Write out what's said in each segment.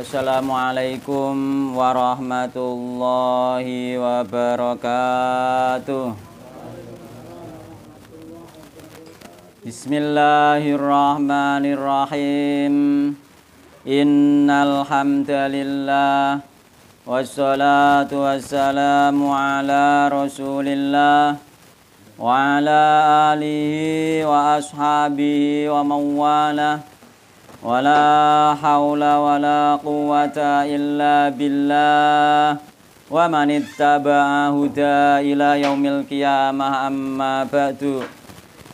Assalamualaikum warahmatullahi wabarakatuh Bismillahirrahmanirrahim Innal wassalatu wassalamu ala Rasulillah wa ala alihi wa ashabihi wa mawalah ولا حول ولا قوة إلا بالله ومن اتبع هدى إلى يوم القيامة أما بعد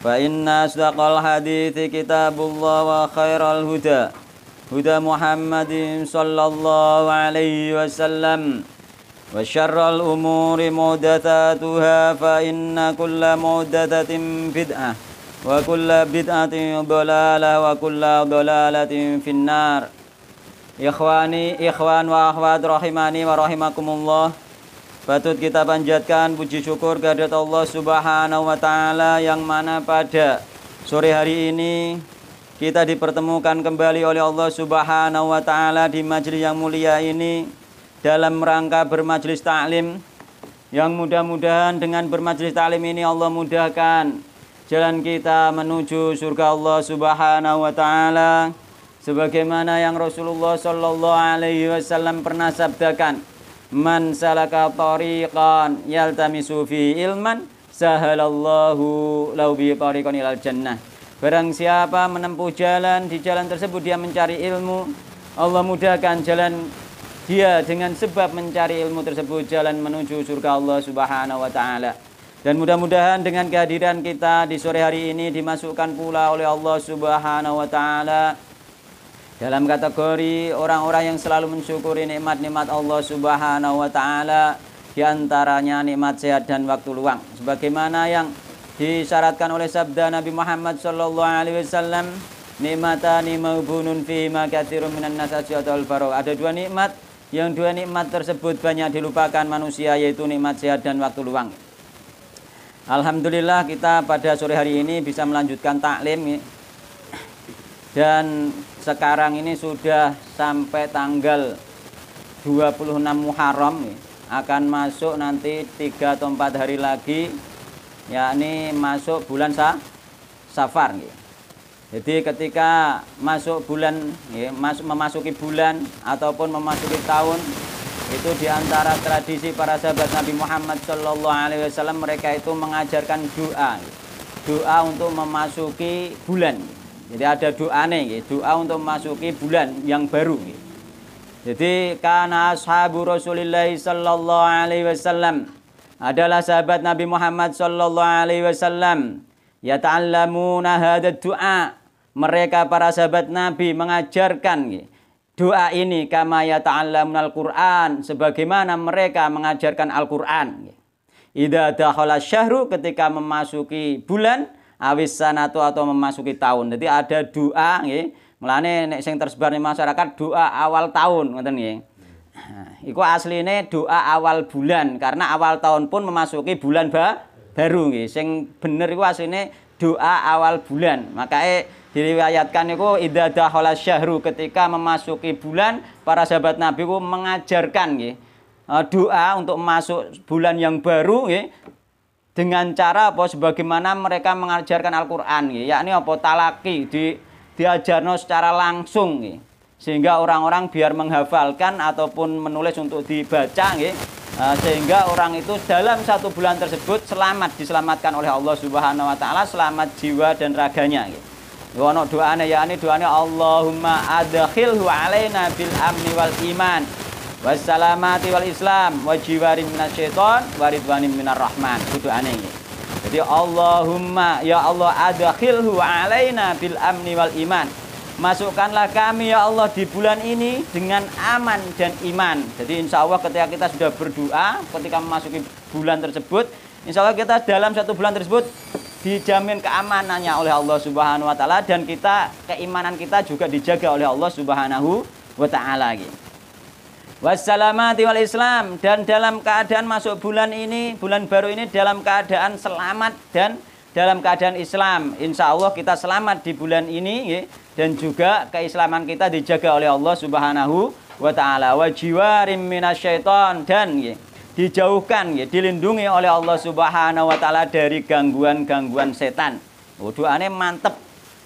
فإن أصدق الحديث كتاب الله وخير الهدى هدى محمد صلى الله عليه وسلم وشر الأمور محدثاتها فإن كل محدثة بدعة وكل bid'atin ضلالة wa ضلالة في finnar Ikhwani, ikhwan wa akhwat rahimani wa rahimakumullah Patut kita panjatkan puji syukur kehadirat Allah subhanahu wa ta'ala Yang mana pada sore hari ini Kita dipertemukan kembali oleh Allah subhanahu wa ta'ala Di majelis yang mulia ini Dalam rangka bermajelis ta'lim Yang mudah-mudahan dengan bermajelis ta'lim ini Allah mudahkan jalan kita menuju surga Allah Subhanahu wa taala sebagaimana yang Rasulullah sallallahu alaihi wasallam pernah sabdakan man salaka tariqan yaltamisu fi ilman sahalallahu lahu bi tariqan ilal jannah barang siapa menempuh jalan di jalan tersebut dia mencari ilmu Allah mudahkan jalan dia dengan sebab mencari ilmu tersebut jalan menuju surga Allah Subhanahu wa taala dan mudah-mudahan dengan kehadiran kita di sore hari ini dimasukkan pula oleh Allah Subhanahu wa taala dalam kategori orang-orang yang selalu mensyukuri nikmat-nikmat Allah Subhanahu wa taala di antaranya nikmat sehat dan waktu luang sebagaimana yang disyaratkan oleh sabda Nabi Muhammad sallallahu alaihi wasallam nikmatani maubunun fi ma katsirun minan nas ada dua nikmat yang dua nikmat tersebut banyak dilupakan manusia yaitu nikmat sehat dan waktu luang Alhamdulillah kita pada sore hari ini bisa melanjutkan taklim dan sekarang ini sudah sampai tanggal 26 Muharram akan masuk nanti 3 atau 4 hari lagi yakni masuk bulan sa Safar jadi ketika masuk bulan memasuki bulan ataupun memasuki tahun itu diantara tradisi para sahabat Nabi Muhammad Shallallahu Alaihi Wasallam mereka itu mengajarkan doa, doa untuk memasuki bulan. Jadi ada doa nih, doa untuk memasuki bulan yang baru. Jadi karena ashabu Rasulullah Shallallahu Alaihi Wasallam adalah sahabat Nabi Muhammad Shallallahu Alaihi Wasallam ya ta'allamuna hadad doa mereka para sahabat Nabi mengajarkan doa ini kama al Qur'an sebagaimana mereka mengajarkan Al-Qur'an. Idza dakhala syahru ketika memasuki bulan awis sanatu atau memasuki tahun. Jadi ada doa nggih. Mulane nek sing tersebar di masyarakat doa awal tahun ngoten nggih. Nah, iku asline doa awal bulan karena awal tahun pun memasuki bulan ba baru nggih. Sing bener iku asline doa awal bulan. Makanya diriwayatkan itu idza dakhala syahru ketika memasuki bulan para sahabat Nabi itu mengajarkan nggih eh, doa untuk masuk bulan yang baru dengan cara apa sebagaimana mereka mengajarkan Al-Qur'an ya, yakni apa talaki di diajarno secara langsung sehingga orang-orang biar menghafalkan ataupun menulis untuk dibaca eh, sehingga orang itu dalam satu bulan tersebut selamat diselamatkan oleh Allah Subhanahu wa taala selamat jiwa dan raganya Ngono doane ya ini doane Allahumma adkhilhu alaina bil amni wal iman wassalamati wal islam wa jiwarin minasyaiton wa ridwanin minar rahman. Itu ane ini. Jadi Allahumma ya Allah adkhilhu alaina bil amni wal iman. Masukkanlah kami ya Allah di bulan ini dengan aman dan iman. Jadi insya Allah ketika kita sudah berdoa, ketika memasuki bulan tersebut, insya Allah kita dalam satu bulan tersebut dijamin keamanannya oleh Allah Subhanahu wa taala dan kita keimanan kita juga dijaga oleh Allah Subhanahu wa taala Wassalamati wal Islam dan dalam keadaan masuk bulan ini, bulan baru ini dalam keadaan selamat dan dalam keadaan Islam. Insya Allah kita selamat di bulan ini ya. dan juga keislaman kita dijaga oleh Allah Subhanahu wa taala. Wa jiwarim minasyaiton dan ya dijauhkan ya, dilindungi oleh Allah Subhanahu wa taala dari gangguan-gangguan setan. Oh, doane mantep.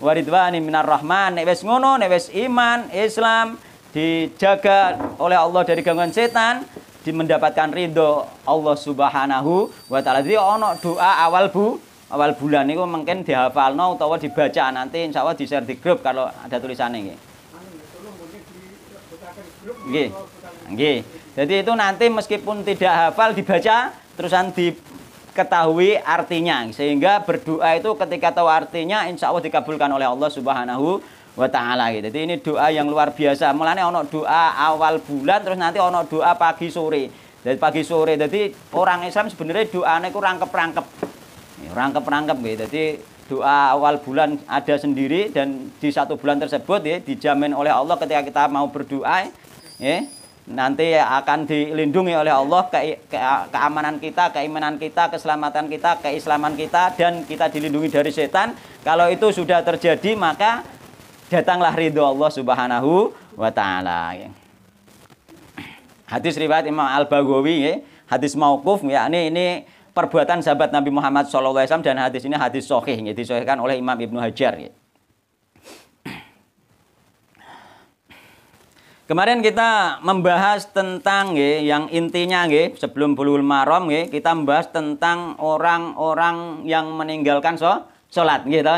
Waridwani minar rahman, nek wis ngono, nek wis iman, Islam dijaga oleh Allah dari gangguan setan, di mendapatkan ridho Allah Subhanahu wa taala. Jadi ono doa awal bu awal bulan itu mungkin dihafalno atau dibaca nanti insya Allah di share di grup kalau ada tulisannya ini Nggih. Nggih. Jadi itu nanti meskipun tidak hafal dibaca terusan diketahui artinya sehingga berdoa itu ketika tahu artinya insya Allah dikabulkan oleh Allah Subhanahu wa taala gitu. Jadi ini doa yang luar biasa. Mulane ono doa awal bulan terus nanti ono doa pagi sore. Dari pagi sore. Jadi orang Islam sebenarnya doa ini kurang rangkep Rangkep-rangkep gitu. Jadi doa awal bulan ada sendiri dan di satu bulan tersebut ya dijamin oleh Allah ketika kita mau berdoa ya nanti akan dilindungi oleh Allah ke, ke, keamanan kita, keimanan kita, keselamatan kita, keislaman kita dan kita dilindungi dari setan. Kalau itu sudah terjadi maka datanglah ridho Allah Subhanahu wa taala. Hadis riwayat Imam Al-Baghawi ya, hadis mauquf yakni ini perbuatan sahabat Nabi Muhammad SAW dan hadis ini hadis sahih ya, disahihkan oleh Imam Ibnu Hajar ya. Kemarin kita membahas tentang nggih yang intinya nggih sebelum bulul maram nggih kita membahas tentang orang-orang yang meninggalkan so, salat gitu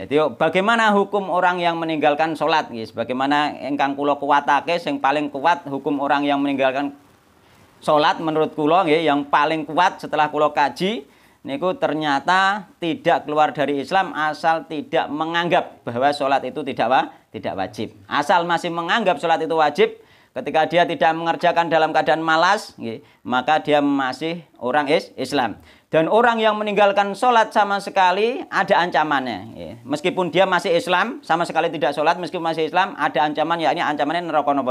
Jadi bagaimana hukum orang yang meninggalkan sholat nggih sebagaimana engkang kula kuwatake sing paling kuat hukum orang yang meninggalkan sholat menurut kula nggih yang paling kuat setelah kula kaji niku ternyata tidak keluar dari Islam asal tidak menganggap bahwa sholat itu tidak wajib tidak wajib. Asal masih menganggap sholat itu wajib, ketika dia tidak mengerjakan dalam keadaan malas, maka dia masih orang is Islam. Dan orang yang meninggalkan sholat sama sekali ada ancamannya. Meskipun dia masih Islam, sama sekali tidak sholat, meskipun masih Islam, ada ancaman, yakni ancamannya neraka nopo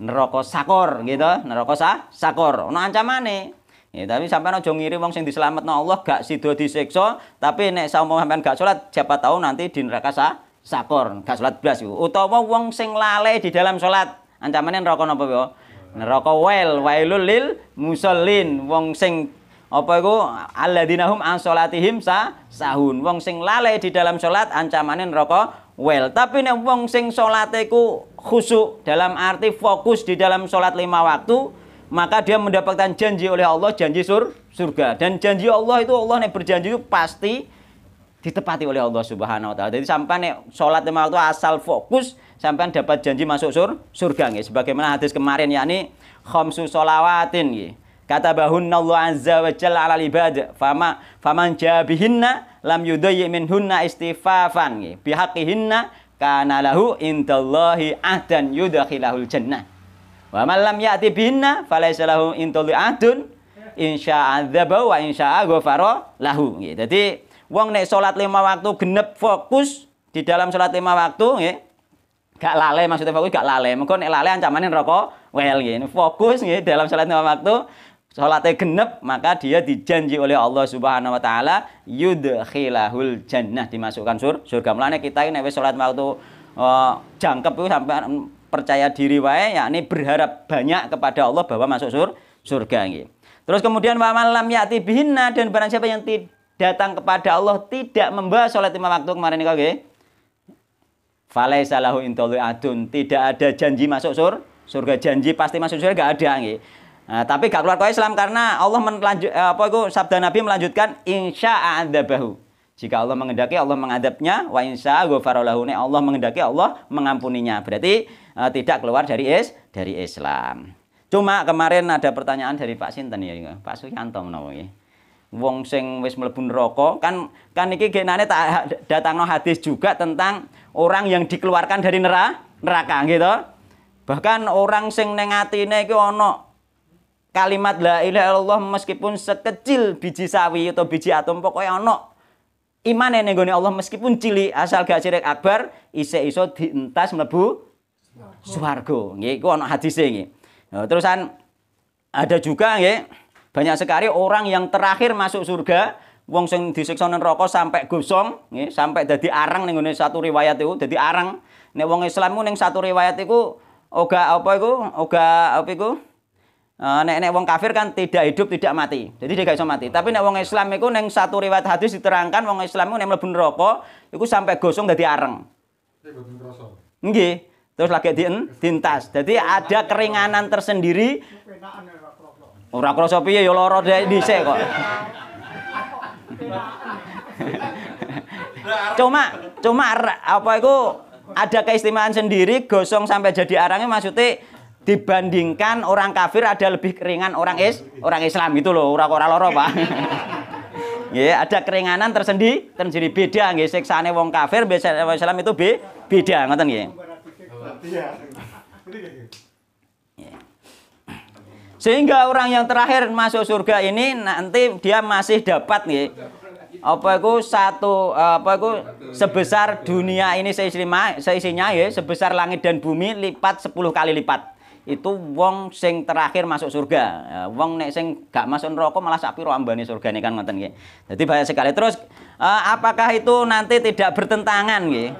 Neraka sakor gitu, neraka sa, sakor. Ono ancamannya. Ya, tapi sampai ojo ngiri wong sing diselametno Allah gak sido disiksa, tapi nek saumpama sampean gak sholat, siapa tahu nanti di neraka sa sakor, gak sholat blas iku. wong sing lalai di dalam sholat, ancamanin neraka apa ya? Neraka wel, wailul lil musallin, wong sing apa itu? alladzinahum an sholatihim sa sahun. Wong sing lalai di dalam sholat ancamanin neraka wel. Tapi nek wong sing sholatiku iku khusyuk dalam arti fokus di dalam sholat lima waktu, maka dia mendapatkan janji oleh Allah, janji sur surga. Dan janji Allah itu Allah yang berjanji itu pasti ditepati oleh Allah Subhanahu wa taala. Jadi sampean nek salat lima waktu asal fokus sampean dapat janji masuk sur surga nggih. Sebagaimana hadis kemarin yakni khamsu shalawatin nggih. Kata bahunna Allah azza wa jalla ala ibad fama faman jabihinna lam yudayyi minhunna istifafan nggih. Bihaqihinna kana lahu indallahi ahdan yudkhilahul jannah. Wa man lam ya'ti bihinna falaysa lahu indallahi ahdun insya wa insya'a ghafara lahu nggih. Dadi Wong nek sholat lima waktu genep fokus di dalam sholat lima waktu ya. Gak lalai maksudnya fokus gak lalai. mungkin nek lalai ancamanin rokok well ini Fokus ya, dalam sholat lima waktu sholatnya genep maka dia dijanji oleh Allah Subhanahu wa taala "Yudhilahul jannah dimasukkan sur surga. Mulanya kita ini wis sholat waktu uh, jangkep itu sampai percaya diri wae ini berharap banyak kepada Allah bahwa masuk sur surga gitu Terus kemudian wa malam ya'ti bihinna dan barang siapa yang tidak datang kepada Allah tidak membawa sholat lima waktu kemarin ini falaisalahu Falaisa adun tidak ada janji masuk sur surga janji pasti masuk surga gak ada nggih. Nah, tapi gak keluar kau Islam karena Allah melanjut eh, apa itu sabda Nabi melanjutkan insya Allah Jika Allah mengendaki Allah mengadabnya wa insya ghafaralahune Allah mengendaki Allah mengampuninya. Berarti uh, tidak keluar dari is dari Islam. Cuma kemarin ada pertanyaan dari Pak Sinten ya, Pak Suyanto menawa wong sing wis mlebu neraka kan kan iki genane tak datangno hadis juga tentang orang yang dikeluarkan dari neraka neraka gitu bahkan orang sing nengati atine iki ana kalimat la ilaha illallah meskipun sekecil biji sawi atau biji atom pokoknya ana iman yang gone Allah meskipun cili asal gak syirik akbar isih iso dientas melebu swarga nggih ono ana hadise nggih nah, terusan ada juga nggih banyak sekali orang yang terakhir masuk surga, wong sing disiksa rokok sampai gosong, nih sampai jadi arang ning satu riwayat itu, jadi arang. ne wong Islam neng satu riwayat itu oga apa iku? Oga apa iku? Eh, nek nek wong kafir kan tidak hidup tidak mati. Jadi dia gak bisa mati. Tapi nek wong Islam neng satu riwayat hadis diterangkan wong Islam neng nek rokok itu sampai gosong jadi arang Nggih. Terus lagi dientas. Jadi ada keringanan tersendiri Ora krasa piye ya lara dek dhisik kok. cuma cuma apa itu ada keistimewaan sendiri gosong sampai jadi arangnya maksudnya dibandingkan orang kafir ada lebih keringan orang is orang Islam itu loh orang orang loro pak ya ada keringanan tersendiri tersendiri beda nggih siksaane wong kafir orang Islam itu be, beda ngoten nggih iya. ya. Sehingga orang yang terakhir masuk surga ini nanti dia masih dapat nih apa itu satu apa itu sebesar dunia ini seisinya seisinya ya sebesar langit dan bumi lipat 10 kali lipat itu wong sing terakhir masuk surga ya, wong nek sing gak masuk neraka malah sapi piro surga nih kan ngoten nggih jadi banyak sekali terus eh, apakah itu nanti tidak bertentangan nggih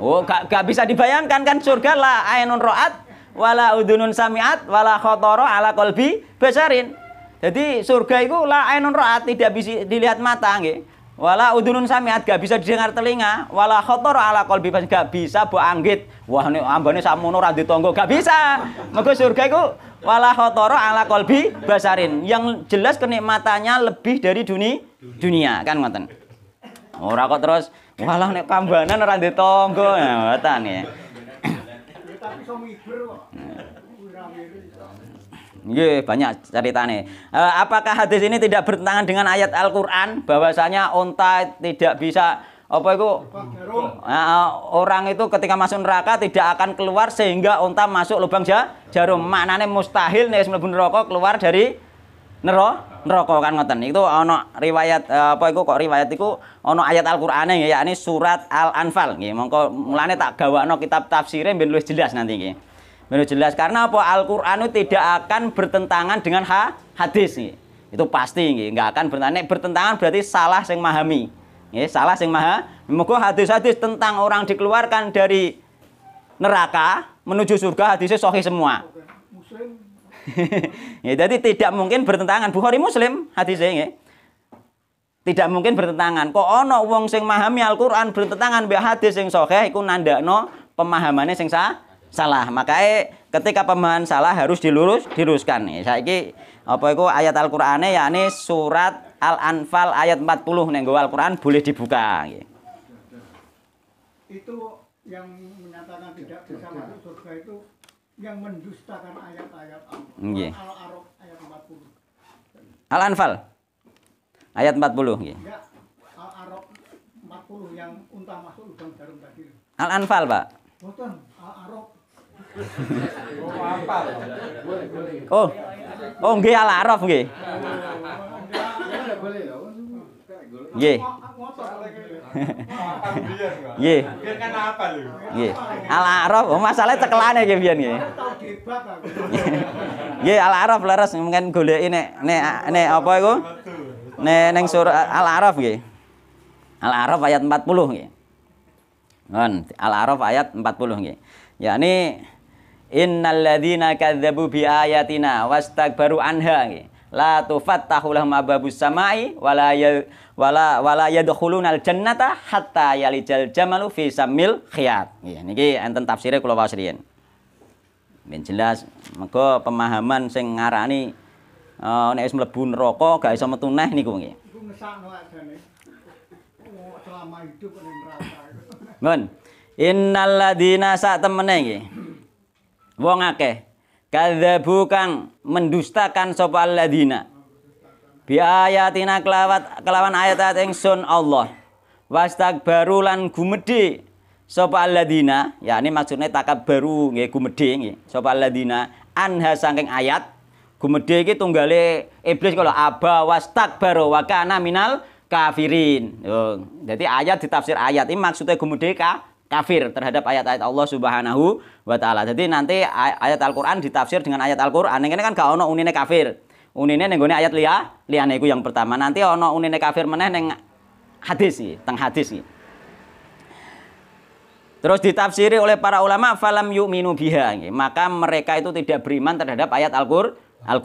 Oh, gak, gak bisa dibayangkan kan surga lah ainun roat wala udunun samiat wala khotoro ala kolbi besarin jadi surga itu la ainun ra'at tidak bisa dilihat mata nggih wala udunun samiat gak bisa didengar telinga wala khotoro ala kolbi gak bisa bu anggit wah ini ambane samono ra ditonggo gak bisa mergo surga itu wala khotoro ala kolbi basarin yang jelas kenikmatannya lebih dari dunia dunia kan ngoten ora kok terus walau nek kambanan ora ditonggo ya, ngoten ya tapi banyak cerita nih. Eh, apakah hadis ini tidak bertentangan dengan ayat Al-Qur'an bahwasanya onta tidak bisa apa itu eh, eh, orang itu ketika masuk neraka tidak akan keluar sehingga onta masuk lubang jarum maknanya mustahil nih rokok keluar dari nero nero kau kan ngoten itu ono riwayat eh, apa itu kok riwayat itu ono ayat al Qurannya ya yakni surat Al-Anfal nih mongko mulane tak gawa no kitab tafsirnya biar lebih jelas nanti nih Biar jelas karena apa Al-Qur'an tidak akan bertentangan dengan ha hadis nih itu pasti nih nggak akan bertentangan bertentangan berarti salah sing memahami nih salah sing maha monggo hadis-hadis tentang orang dikeluarkan dari neraka menuju surga hadisnya sohi semua ya, jadi tidak mungkin bertentangan. Bukhari Muslim hadisnya ini ya. Tidak mungkin bertentangan. Kok ono wong sing memahami Al-Qur'an bertentangan mbek hadis sing sahih iku nandakno pemahamannya sing sah salah. Makanya ketika pemahaman salah harus dilurus diluruskan. Ya, saiki apa iku ayat Al-Qur'ane yakni surat Al-Anfal ayat 40 nek Al-Qur'an boleh dibuka ya. Itu yang menyatakan tidak bisa masuk surga itu yang mendustakan ayat-ayat Allah. Al-Araf ayat 40. Al-Anfal ayat 40 al 40 yang unta masuk jarum tadi. Al-Anfal, Pak. al oh, Oh. nggih Al-Araf nggih. Ye. Ye. Gitu. Kan Ye. Ala Arab, masalah cekelane iki biyen Ye Ala Arab leres mungkin goleki nek nek nek apa iku? Nek ning surah Al Araf nggih. Al Araf ayat 40 nggih. Ngon, Al Araf ayat 40 nggih. Yakni innalladzina kadzdzabu biayatina wastakbaru anha nggih la tufattahu lahum ababus samai wala ya, wala wala yadkhulunal jannata hatta yalijal jamalu fi samil khiyat. Iya niki enten tafsire kula waos riyen. Ben jelas mengko pemahaman sing ngarani uh, nek wis mlebu neraka gak iso metu neh niku nggih. Iku ngesakno ajane. Oh, selama hidup ning neraka. sak temene nggih. Wong akeh kadzabu kang mendustakan sapa alladzina bi ayatina kelawat kelawan ayat-ayat ingsun Allah wastakbaru lan gumedhe sapa alladzina ya ini maksudnya takabbaru nggih gumedhe nggih sapa alladzina anha saking ayat gumedhe iki tunggale iblis kalau aba wastakbaru wa kana minal kafirin. Yo, oh, jadi ayat ditafsir ayat ini maksudnya gumedhe kah? kafir terhadap ayat-ayat Allah Subhanahu wa taala. Jadi nanti ayat Al-Qur'an ditafsir dengan ayat Al-Qur'an. ini kan gak ono unine kafir. Unine ning gone ayat liya, liyane iku yang pertama. Nanti ono unine kafir meneh ning hadis iki, teng hadis iki. Terus ditafsiri oleh para ulama falam yu'minu biha. Maka mereka itu tidak beriman terhadap ayat Al-Qur'an. al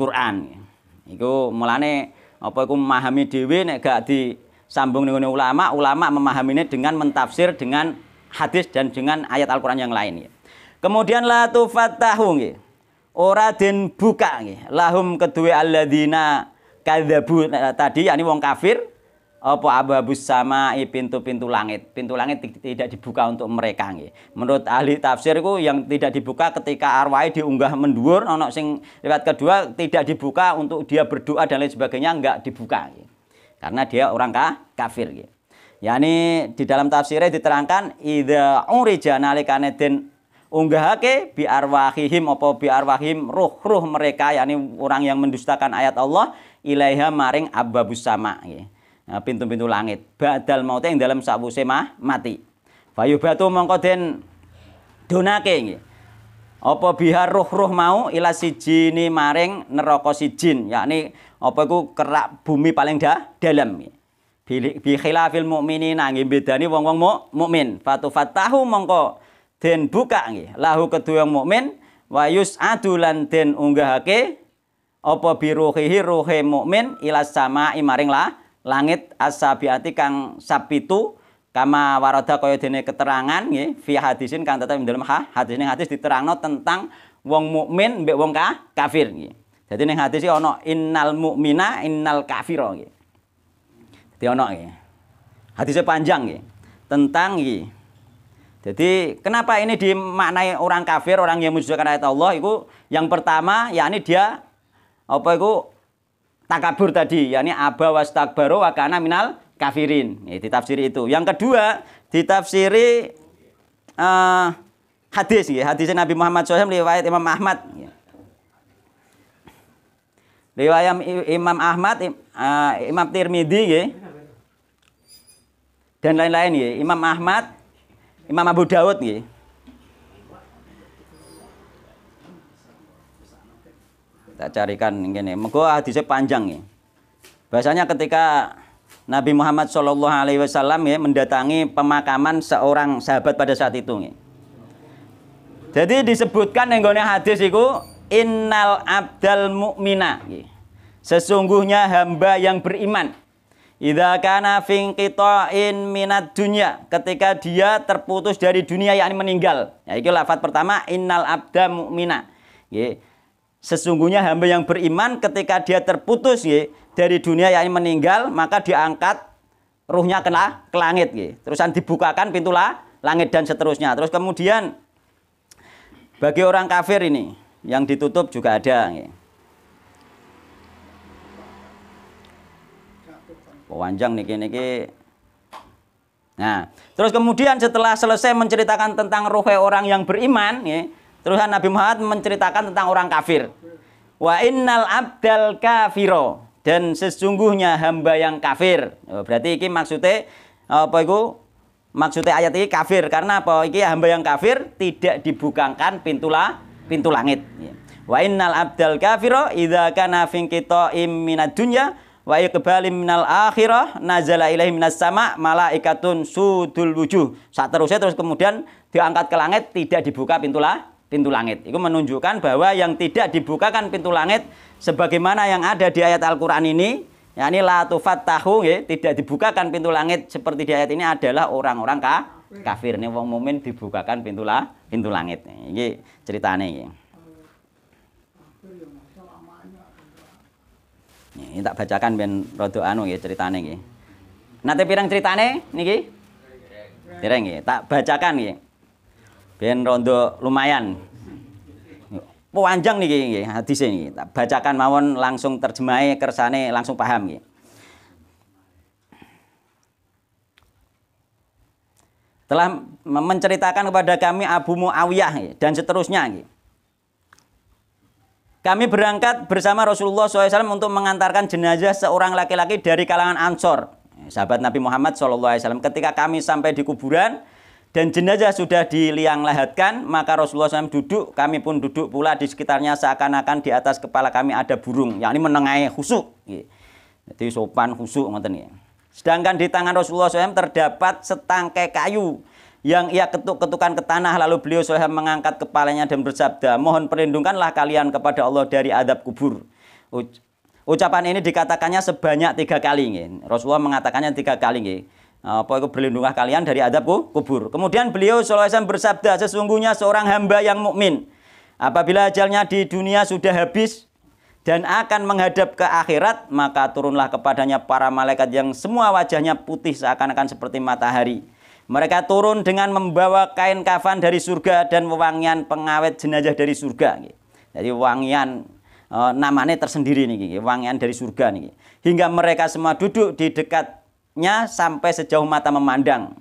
Iku mulane apa iku memahami dhewe nek gak sambung dengan ulama, ulama memahaminya dengan mentafsir dengan hadis dan dengan ayat Al-Quran yang lain. Ya. Kemudian la tufattahu nggih. Ora den buka nggih. Lahum kedua alladzina kadzabu nah, tadi yakni wong kafir apa ababus sama pintu-pintu langit. Pintu langit tidak dibuka untuk mereka nggih. Menurut ahli tafsir itu yang tidak dibuka ketika arwah diunggah mendur, ono sing lewat kedua tidak dibuka untuk dia berdoa dan lain sebagainya enggak dibuka nggih. Karena dia orang kafir nggih yakni di dalam tafsirnya diterangkan ida urija nalikane den unggahake bi arwahihim apa bi arwahim ruh-ruh mereka yakni orang yang mendustakan ayat Allah ilaiha maring ababus sama nah, pintu-pintu langit badal maute yang dalam sawuse mah mati fayubatu mongko den donake nggih apa bihar ruh-ruh mau ila ni maring neraka sijin yakni apa iku kerak bumi paling dah dalam nge bi khilafil mu'minin nggih bedani wong-wong mukmin fatu fatahu mongko den buka nggih lahu kedua mukmin wa yus'adu lan den unggahake apa biruhihi ruhe mukmin ilas sama imaring lah langit asabiati kang sapitu kama warada kaya dene keterangan nggih fi hadisin kang tetep dalam ha, hadis ning hadis diterangno tentang wong mukmin mbek wong kah kafir nggih. jadi ning hadis ono ana innal mukmina innal kafira nggih. Diono ini Hadisnya panjang ini Tentang ini. Jadi kenapa ini dimaknai orang kafir, orang yang menjujurkan ayat Allah itu yang pertama yakni dia apa itu takabur tadi, yakni aba wastakbaru wa kana minal kafirin. Ya, ditafsiri itu. Yang kedua, ditafsiri uh, hadis ya, hadisnya Nabi Muhammad SAW riwayat Imam Ahmad. Ya. Riwayat Imam Ahmad, uh, Imam Tirmidzi ya dan lain-lain ya. Imam Ahmad, Imam Abu Dawud ya. kita carikan ini. Mengko hadisnya panjang ya. Bahasanya ketika Nabi Muhammad Shallallahu Alaihi Wasallam ya mendatangi pemakaman seorang sahabat pada saat itu. Ya. Jadi disebutkan yang hadis itu innal abdal mukmina. Ya. Sesungguhnya hamba yang beriman. Idza kana finqita'in minad dunya, ketika dia terputus dari dunia yakni meninggal. Ya iki lafaz pertama innal abda mu'mina. Nggih. Sesungguhnya hamba yang beriman ketika dia terputus nggih dari dunia yakni meninggal, maka diangkat ruhnya kena ke langit nggih. Terusan dibukakan pintu langit dan seterusnya. Terus kemudian bagi orang kafir ini yang ditutup juga ada nggih. panjang niki niki. Nah, terus kemudian setelah selesai menceritakan tentang ruhe orang yang beriman, ya, terus Nabi Muhammad menceritakan tentang orang kafir. Wa innal abdal kafiro dan sesungguhnya hamba yang kafir. Oh, berarti ini maksudnya apa itu? Maksudnya ayat ini kafir karena apa? Iki hamba yang kafir tidak dibukakan pintu pintu langit. Wa innal abdal kafiro idza kana fi qita'im dunya wa iqbali minal akhirah nazala ilaihi minas sama malaikatun sudul wujuh saat terusnya terus kemudian diangkat ke langit tidak dibuka pintu pintu langit itu menunjukkan bahwa yang tidak dibukakan pintu langit sebagaimana yang ada di ayat Al-Qur'an ini yakni la tahu ya, tidak dibukakan pintu langit seperti di ayat ini adalah orang-orang ka, kafir nih wong mumin dibukakan pintu pintu langit ini ceritanya ini. Ya. Ini tak bacakan ben rodo anu ya ceritane iki. Nate pirang ceritane niki? Dereng nggih, tak bacakan nggih. Ben rondo lumayan. Panjang niki nggih hadis niki. Tak bacakan mawon langsung terjemahe kersane langsung paham nggih. Telah menceritakan kepada kami Abu Muawiyah dan seterusnya nggih. Kami berangkat bersama Rasulullah SAW untuk mengantarkan jenazah seorang laki-laki dari kalangan Ansor. Eh, sahabat Nabi Muhammad SAW ketika kami sampai di kuburan dan jenazah sudah diliang lahatkan, maka Rasulullah SAW duduk, kami pun duduk pula di sekitarnya seakan-akan di atas kepala kami ada burung, yang ini menengai khusuk. Jadi sopan khusuk Sedangkan di tangan Rasulullah SAW terdapat setangkai kayu yang ia ketuk-ketukan ke tanah lalu beliau soham mengangkat kepalanya dan bersabda mohon perlindungkanlah kalian kepada Allah dari adab kubur ucapan ini dikatakannya sebanyak tiga kali ini. Rasulullah mengatakannya tiga kali ini. Eh, apa itu berlindunglah kalian dari adab kubur. Kemudian beliau SAW bersabda, sesungguhnya seorang hamba yang mukmin apabila ajalnya di dunia sudah habis dan akan menghadap ke akhirat, maka turunlah kepadanya para malaikat yang semua wajahnya putih seakan-akan seperti matahari. Mereka turun dengan membawa kain kafan dari surga dan wewangian pengawet jenazah dari surga. Jadi wewangian e, namanya tersendiri nih, wewangian dari surga nih. Hingga mereka semua duduk di dekatnya sampai sejauh mata memandang.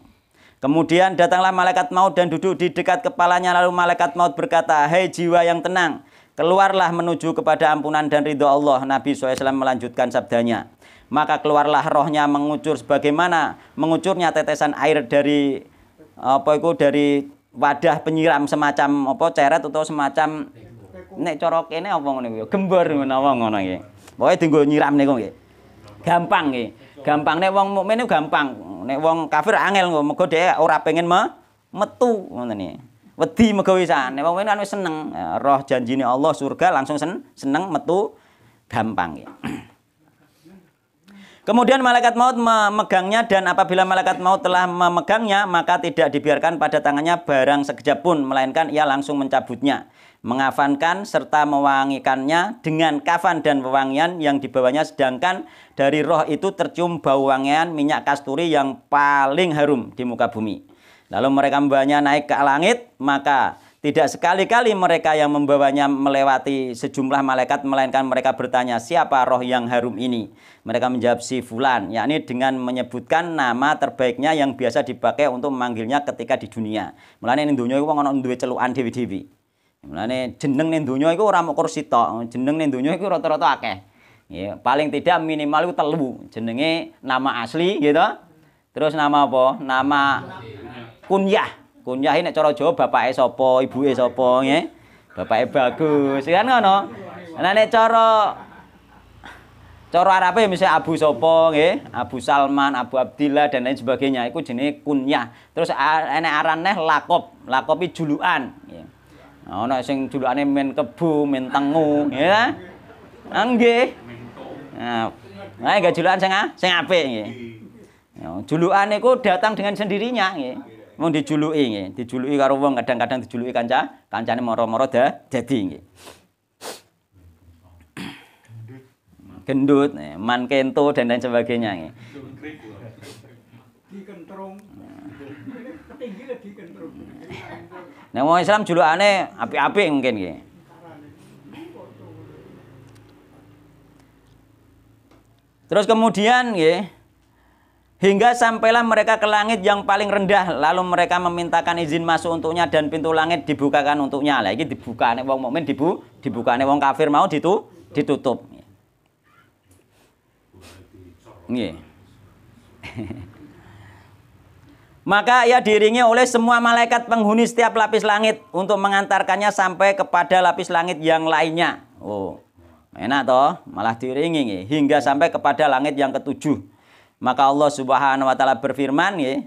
Kemudian datanglah malaikat maut dan duduk di dekat kepalanya lalu malaikat maut berkata, "Hei jiwa yang tenang, keluarlah menuju kepada ampunan dan ridho Allah." Nabi SAW melanjutkan sabdanya, maka keluarlah rohnya mengucur sebagaimana mengucurnya tetesan air dari apa itu dari wadah penyiram semacam apa ceret atau semacam nek corok ini apa ngono iki gembor ngono wong ngono iki pokoke dienggo nyiram niku nggih gampang nggih gampang nek wong mukmin niku gampang nek wong kafir angel nggo mergo dhek ora pengen me metu ngono iki wedi mergo wisan ah, nek wong mukmin kan wis seneng roh janjine Allah surga langsung sen seneng metu gampang nggih Kemudian malaikat maut memegangnya dan apabila malaikat maut telah memegangnya maka tidak dibiarkan pada tangannya barang sekejap pun melainkan ia langsung mencabutnya, mengafankan serta mewangikannya dengan kafan dan wewangian yang dibawanya sedangkan dari roh itu tercium bau wangian minyak kasturi yang paling harum di muka bumi. Lalu mereka membawanya naik ke langit maka tidak sekali-kali mereka yang membawanya melewati sejumlah malaikat melainkan mereka bertanya siapa roh yang harum ini. Mereka menjawab si fulan, yakni dengan menyebutkan nama terbaiknya yang biasa dipakai untuk memanggilnya ketika di dunia. Mulane ning donya iku wong ana duwe celukan dewi-dewi. Mulane jeneng ning donya iku ora mung kursi tok, jeneng ning donya iku rata-rata akeh. Ya, paling tidak minimal itu telu, jenenge nama asli gitu. Terus nama apa? Nama kunyah Kunyah ini cara Jawa esopo, ibu esopo bapak nggih. Bapake bagus, kan ngono. Nah ini cara cara Arabe ya misalnya Abu Sopo Abu Salman, Abu Abdillah dan lain sebagainya itu jenis kunyah. Terus arane aran lakop itu juluan julukan oh Ana sing julukane men kebu, men tengu, ya. angge, ah, Nah, nah gak julukan sing sing apik nggih. Nah, julukan itu datang dengan sendirinya nggih. Mau dijuluki nggih, dijuluki karo wong kadang-kadang dijuluki kanca, kancane moro-moro da dadi nggih. Gendut, man kento dan lain sebagainya nggih. Dikentrung. Tinggi lagi kentrung. Nek nah, wong Islam julukane apik-apik mungkin nggih. Terus kemudian nggih Hingga sampailah mereka ke langit yang paling rendah lalu mereka memintakan izin masuk untuknya dan pintu langit dibukakan untuknya. Lagi dibuka nih, wong mukmin dibu dibuka nih, wong kafir mau ditu ditutup. Nih. Maka ia diringi oleh semua malaikat penghuni setiap lapis langit untuk mengantarkannya sampai kepada lapis langit yang lainnya. Oh, enak toh, malah nih. hingga sampai kepada langit yang ketujuh maka Allah Subhanahu wa taala berfirman ya,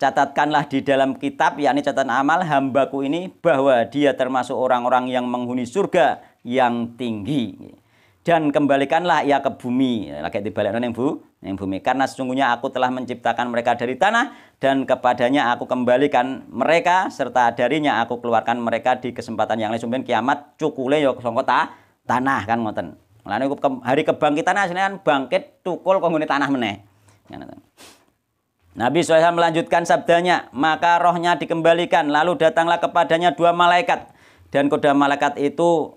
catatkanlah di dalam kitab yakni catatan amal hambaku ini bahwa dia termasuk orang-orang yang menghuni surga yang tinggi. Dan kembalikanlah ia ke bumi. Lagi dibalik yang bu, yang bumi. Karena sesungguhnya aku telah menciptakan mereka dari tanah dan kepadanya aku kembalikan mereka serta darinya aku keluarkan mereka di kesempatan yang lain. Sumpin kiamat cukule yo songkota tanah kan ngoten. Lalu hari kebangkitan aslinya kan bangkit tukul kongguni tanah meneh. Nabi SAW melanjutkan sabdanya, maka rohnya dikembalikan, lalu datanglah kepadanya dua malaikat. Dan kuda malaikat itu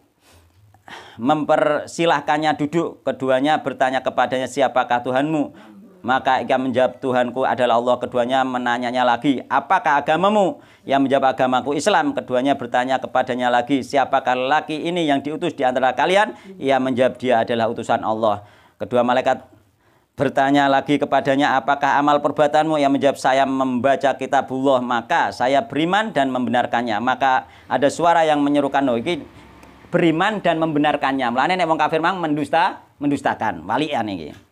mempersilahkannya duduk. Keduanya bertanya kepadanya, siapakah Tuhanmu? Maka ia menjawab, Tuhanku adalah Allah. Keduanya menanyanya lagi, apakah agamamu? Yang menjawab agamaku Islam. Keduanya bertanya kepadanya lagi, siapakah laki ini yang diutus di antara kalian? Ia menjawab, dia adalah utusan Allah. Kedua malaikat bertanya lagi kepadanya apakah amal perbuatanmu yang menjawab saya membaca kitabullah maka saya beriman dan membenarkannya maka ada suara yang menyerukan no oh, iki beriman dan membenarkannya melainkan nek wong kafir mang mendusta mendustakan wali ya iki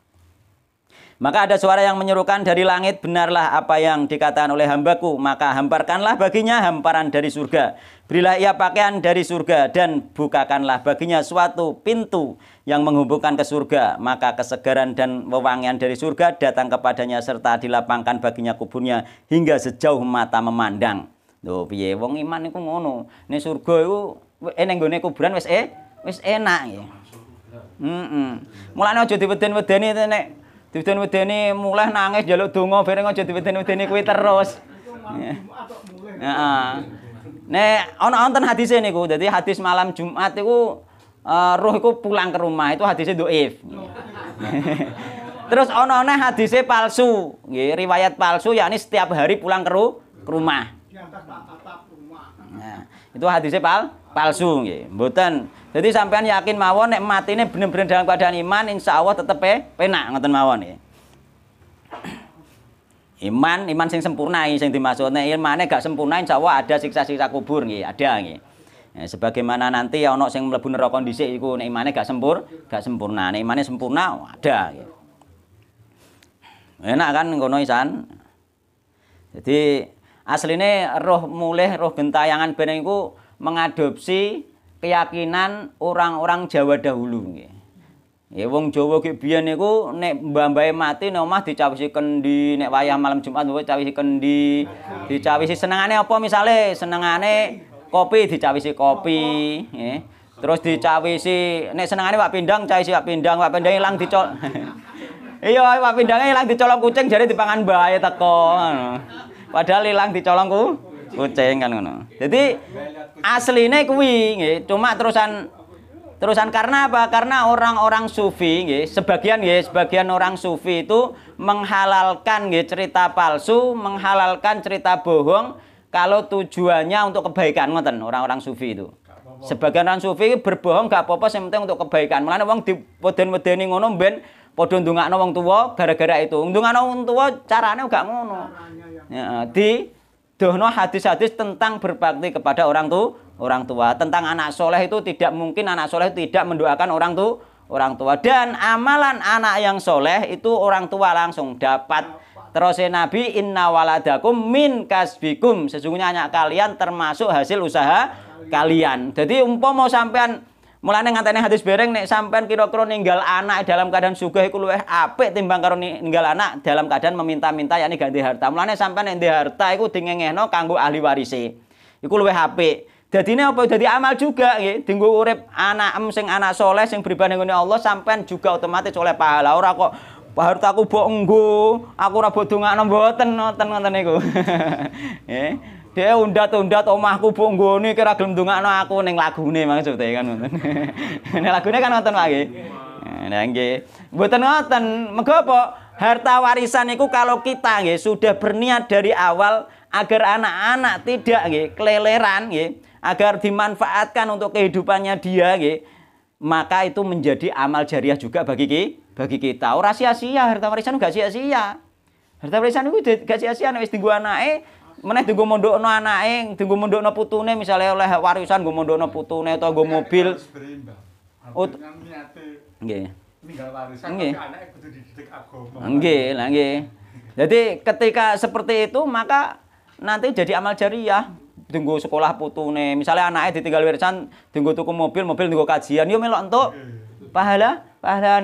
maka ada suara yang menyerukan dari langit, benarlah apa yang dikatakan oleh hambaku. Maka hamparkanlah baginya hamparan dari surga. Berilah ia pakaian dari surga dan bukakanlah baginya suatu pintu yang menghubungkan ke surga. Maka kesegaran dan wewangian dari surga datang kepadanya serta dilapangkan baginya kuburnya hingga sejauh mata memandang. Loh piye wong iman niku ngono. Ini surga itu eh kuburan wis eh wis enak ya. Heeh. Mm Mulane aja diweden-wedeni nek diweden-wedeni mulai nangis jaluk donga bareng aja diweden-wedeni kuwi terus. Iya. Heeh. Nek ana wonten hadise niku, dadi hadis malam Jumat iku eh, uh, roh iku pulang ke rumah, itu hadise if. Terus ana ana hadise palsu, nggih, riwayat palsu yakni setiap hari pulang ke, rumah. Di atas atap rumah. Nah. Itu hadisnya pal palsu nggih. Mboten. Jadi sampean yakin mawon nek ini bener-bener dalam keadaan iman insya Allah tetep pe penak ngoten mawon nggih. Iman, iman sing sempurna sing dimaksud nek imane gak sempurna insya Allah ada siksa-siksa kubur nggih, ada nggih. Ya, sebagaimana nanti ya ono sing mlebu neraka dhisik iku nek imane gak sempur, gak sempurna. Nek imane sempurna ada nggih. Enak kan ngono isan. Jadi aslinya roh mulih roh gentayangan beneng mengadopsi keyakinan orang-orang Jawa dahulu nggih. Ya wong Jawa ki biyen niku nek mbambae mati nang omah dicawisi kendi, nek wayah malam Jumat cawisi kendi, dicawisi senengane apa misale senengane kopi dicawisi kopi, ya. Terus dicawisi nek senengane wak pindang cawisi wak pindang, wak pindang ilang dicol. iya, wak Pindang ilang dicolok kucing jadi dipangan bae teko. Padahal hilang di colongku, kucing kan ngono. Jadi asline kuwi nggih, cuma terusan terusan karena apa? Karena orang-orang sufi nggih, sebagian nggih, sebagian orang sufi itu menghalalkan nggih cerita palsu, menghalalkan cerita bohong kalau tujuannya untuk kebaikan ngoten orang-orang sufi itu. Sebagian orang sufi berbohong gak apa-apa sing penting untuk kebaikan. Mulane wong poden wedeni ngono ben padha ndongakno wong tuwa gara-gara itu. Ndongakno wong tuwa carane gak ngono. Ya, di dohno hadis-hadis tentang berbakti kepada orang tu, orang tua. Tentang anak soleh itu tidak mungkin anak soleh tidak mendoakan orang tu, orang tua. Dan amalan anak yang soleh itu orang tua langsung dapat. Terus ya Nabi inna waladakum min kasbikum sesungguhnya anak kalian termasuk hasil usaha kalian. Jadi umpo mau sampean Mulane ngantene hadis bereng nek sampean kira-kira ninggal anak dalam keadaan sugih iku luwih apik timbang karo ninggal anak dalam keadaan meminta-minta yakni ganti harta. Mulane sampean nek harta iku dingengehno kanggo ahli warisi Iku luwih apik. Dadine apa dadi amal juga nggih, dienggo urip anak em sing anak soleh sing beribadah ning Allah sampean juga otomatis oleh pahala. Ora kok hartaku mbok enggo, aku ora bodongakno mboten ngoten ngoten niku. Nggih dia undat-undat omahku mbok nggone kira gelem ndongakno aku ning lagune maksud kan ngoten. lagu lagune kan ngoten lagi Nah nggih. Mboten ngoten. Mengko apa? Harta warisan itu kalau kita nggih sudah berniat dari awal agar anak-anak tidak nggih keleleran nggih, agar dimanfaatkan untuk kehidupannya dia nggih, maka itu menjadi amal jariah juga bagi bagi kita. Ora sia-sia harta warisan enggak sia-sia. Harta warisan itu gak sia-sia nek wis dienggo anake tunggu no anak mondokno tunggu mondok no putune misalnya oleh warisan mondok no putune atau gue mobil. Kan nggih. Ninggal warisan tapi Nggih, nggih. Jadi ketika seperti itu maka nanti jadi amal jariah. Tunggu sekolah putune, misalnya anake ditinggal warisan tunggu tuku mobil, mobil tunggu kajian, yuk melok untuk pahala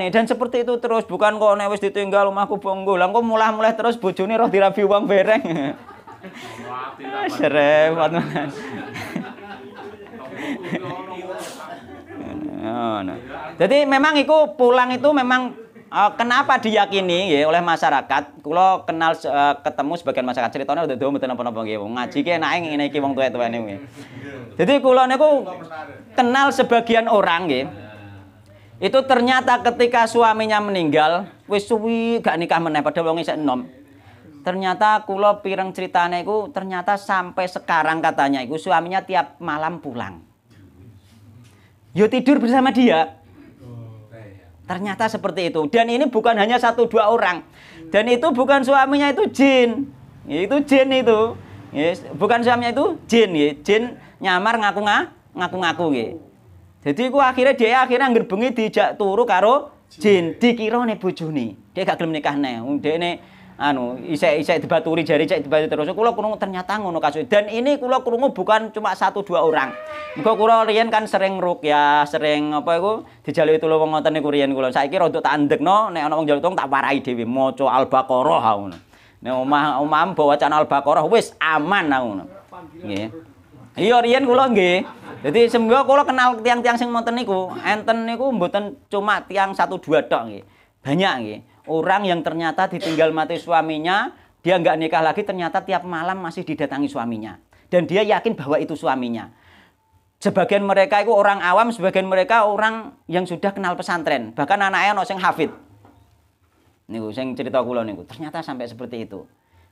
nih. dan seperti itu terus bukan kok nek wis ditinggal rumahku bonggo lah kok mulah-mulah terus bujuni roh dirabi uang bereng Ah, Serepot oh, Jadi memang itu pulang itu memang eh, kenapa diyakini ya oleh masyarakat Kulo kenal eh, ketemu sebagian masyarakat ceritanya udah dua mboten napa-napa nggih ngaji kayak naik ini iki wong tua tuwa ini. Jadi kula niku kenal sebagian orang ya. Itu ternyata ketika suaminya meninggal wis suwi gak nikah meneh padahal wong isih enom. Ternyata kulo pireng ceritanya itu ternyata sampai sekarang katanya itu suaminya tiap malam pulang. Yo tidur bersama dia. Ternyata seperti itu. Dan ini bukan hanya satu dua orang. Dan itu bukan suaminya itu jin. Itu jin itu. Bukan suaminya itu jin. Jin nyamar ngaku ngaku-ngaku. Yes. Jadi aku akhirnya dia akhirnya ngerbengi dijak turu karo jin. Dikira nih bujuni. Dia gak gelem nikah nih. Dia nih anu isek isek dibaturi jari cek dibaturi terus Kulo kurungu ternyata ngono kasus dan ini kulo kurungu bukan cuma satu dua orang muga kulo rian kan sering ya, sering apa iku dijaluk itu wong nih niku kulo. Saya kira untuk tak endekno nek ana wong njaluk tolong tak warai dewi. maca al-baqarah ngono nek omah bawa can al-baqarah aman ngono nggih iya rian kulo nggih Jadi semoga kulo kenal tiang-tiang sing monten niku, enten niku mboten cuma tiang satu dua dong nggih. Banyak nggih. Orang yang ternyata ditinggal mati suaminya, dia nggak nikah lagi, ternyata tiap malam masih didatangi suaminya. Dan dia yakin bahwa itu suaminya. Sebagian mereka itu orang awam, sebagian mereka orang yang sudah kenal pesantren. Bahkan anaknya noseng hafid. Nih, saya cerita kula nih. Ternyata sampai seperti itu.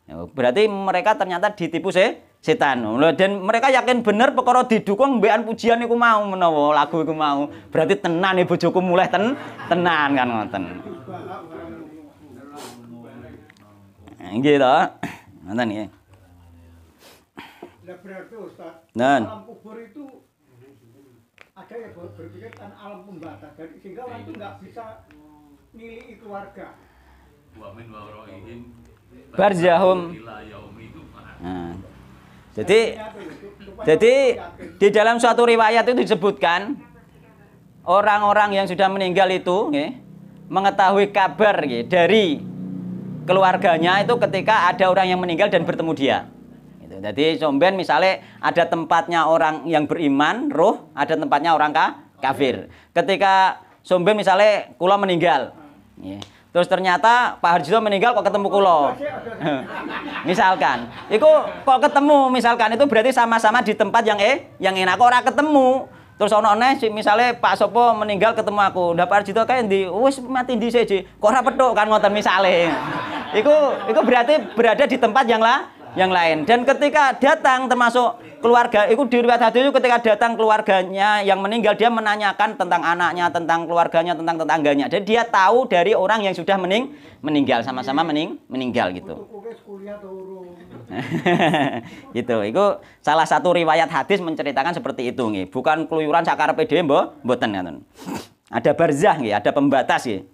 Berarti mereka ternyata ditipu sih setan. Dan mereka yakin benar pekoro didukung bean pujian itu mau menawa lagu iku mau. Berarti tenan ibu ya joko mulai ten tenan kan ngoten. Nggih to. mana nih? Lah berarti Ustaz, Dan. alam kubur itu ada yang berpikir kan alam pembatas jadi sehingga orang itu nggak bisa nilai keluarga. Wamin wa barzahum. Nah. Jadi jadi di dalam suatu riwayat itu disebutkan orang-orang yang sudah meninggal itu nge, mengetahui kabar nge, dari keluarganya itu ketika ada orang yang meninggal dan bertemu dia. Gitu. Jadi somben misalnya ada tempatnya orang yang beriman, roh, ada tempatnya orang ka, kafir. Ketika somben misalnya kula meninggal. Ya. Terus ternyata Pak Harjito meninggal kok ketemu kulo. misalkan. Itu kok ketemu misalkan itu berarti sama-sama di tempat yang eh yang enak kok ora ketemu. Terus ono neh misalnya Pak Sopo meninggal ketemu aku, udah Pak Arjito kayak di wis mati di siji. Kok ora petuk kan ngotot misalnya, itu itu berarti berada di tempat yang lah yang lain. Dan ketika datang termasuk keluarga, itu di riwayat hadis itu ketika datang keluarganya yang meninggal dia menanyakan tentang anaknya, tentang keluarganya, tentang tetangganya. Jadi dia tahu dari orang yang sudah mening meninggal sama-sama mening meninggal gitu. gitu. Itu salah satu riwayat hadis menceritakan seperti itu nih Bukan keluyuran sakar pede mbo, mboten Ada barzah nih, ada pembatas sih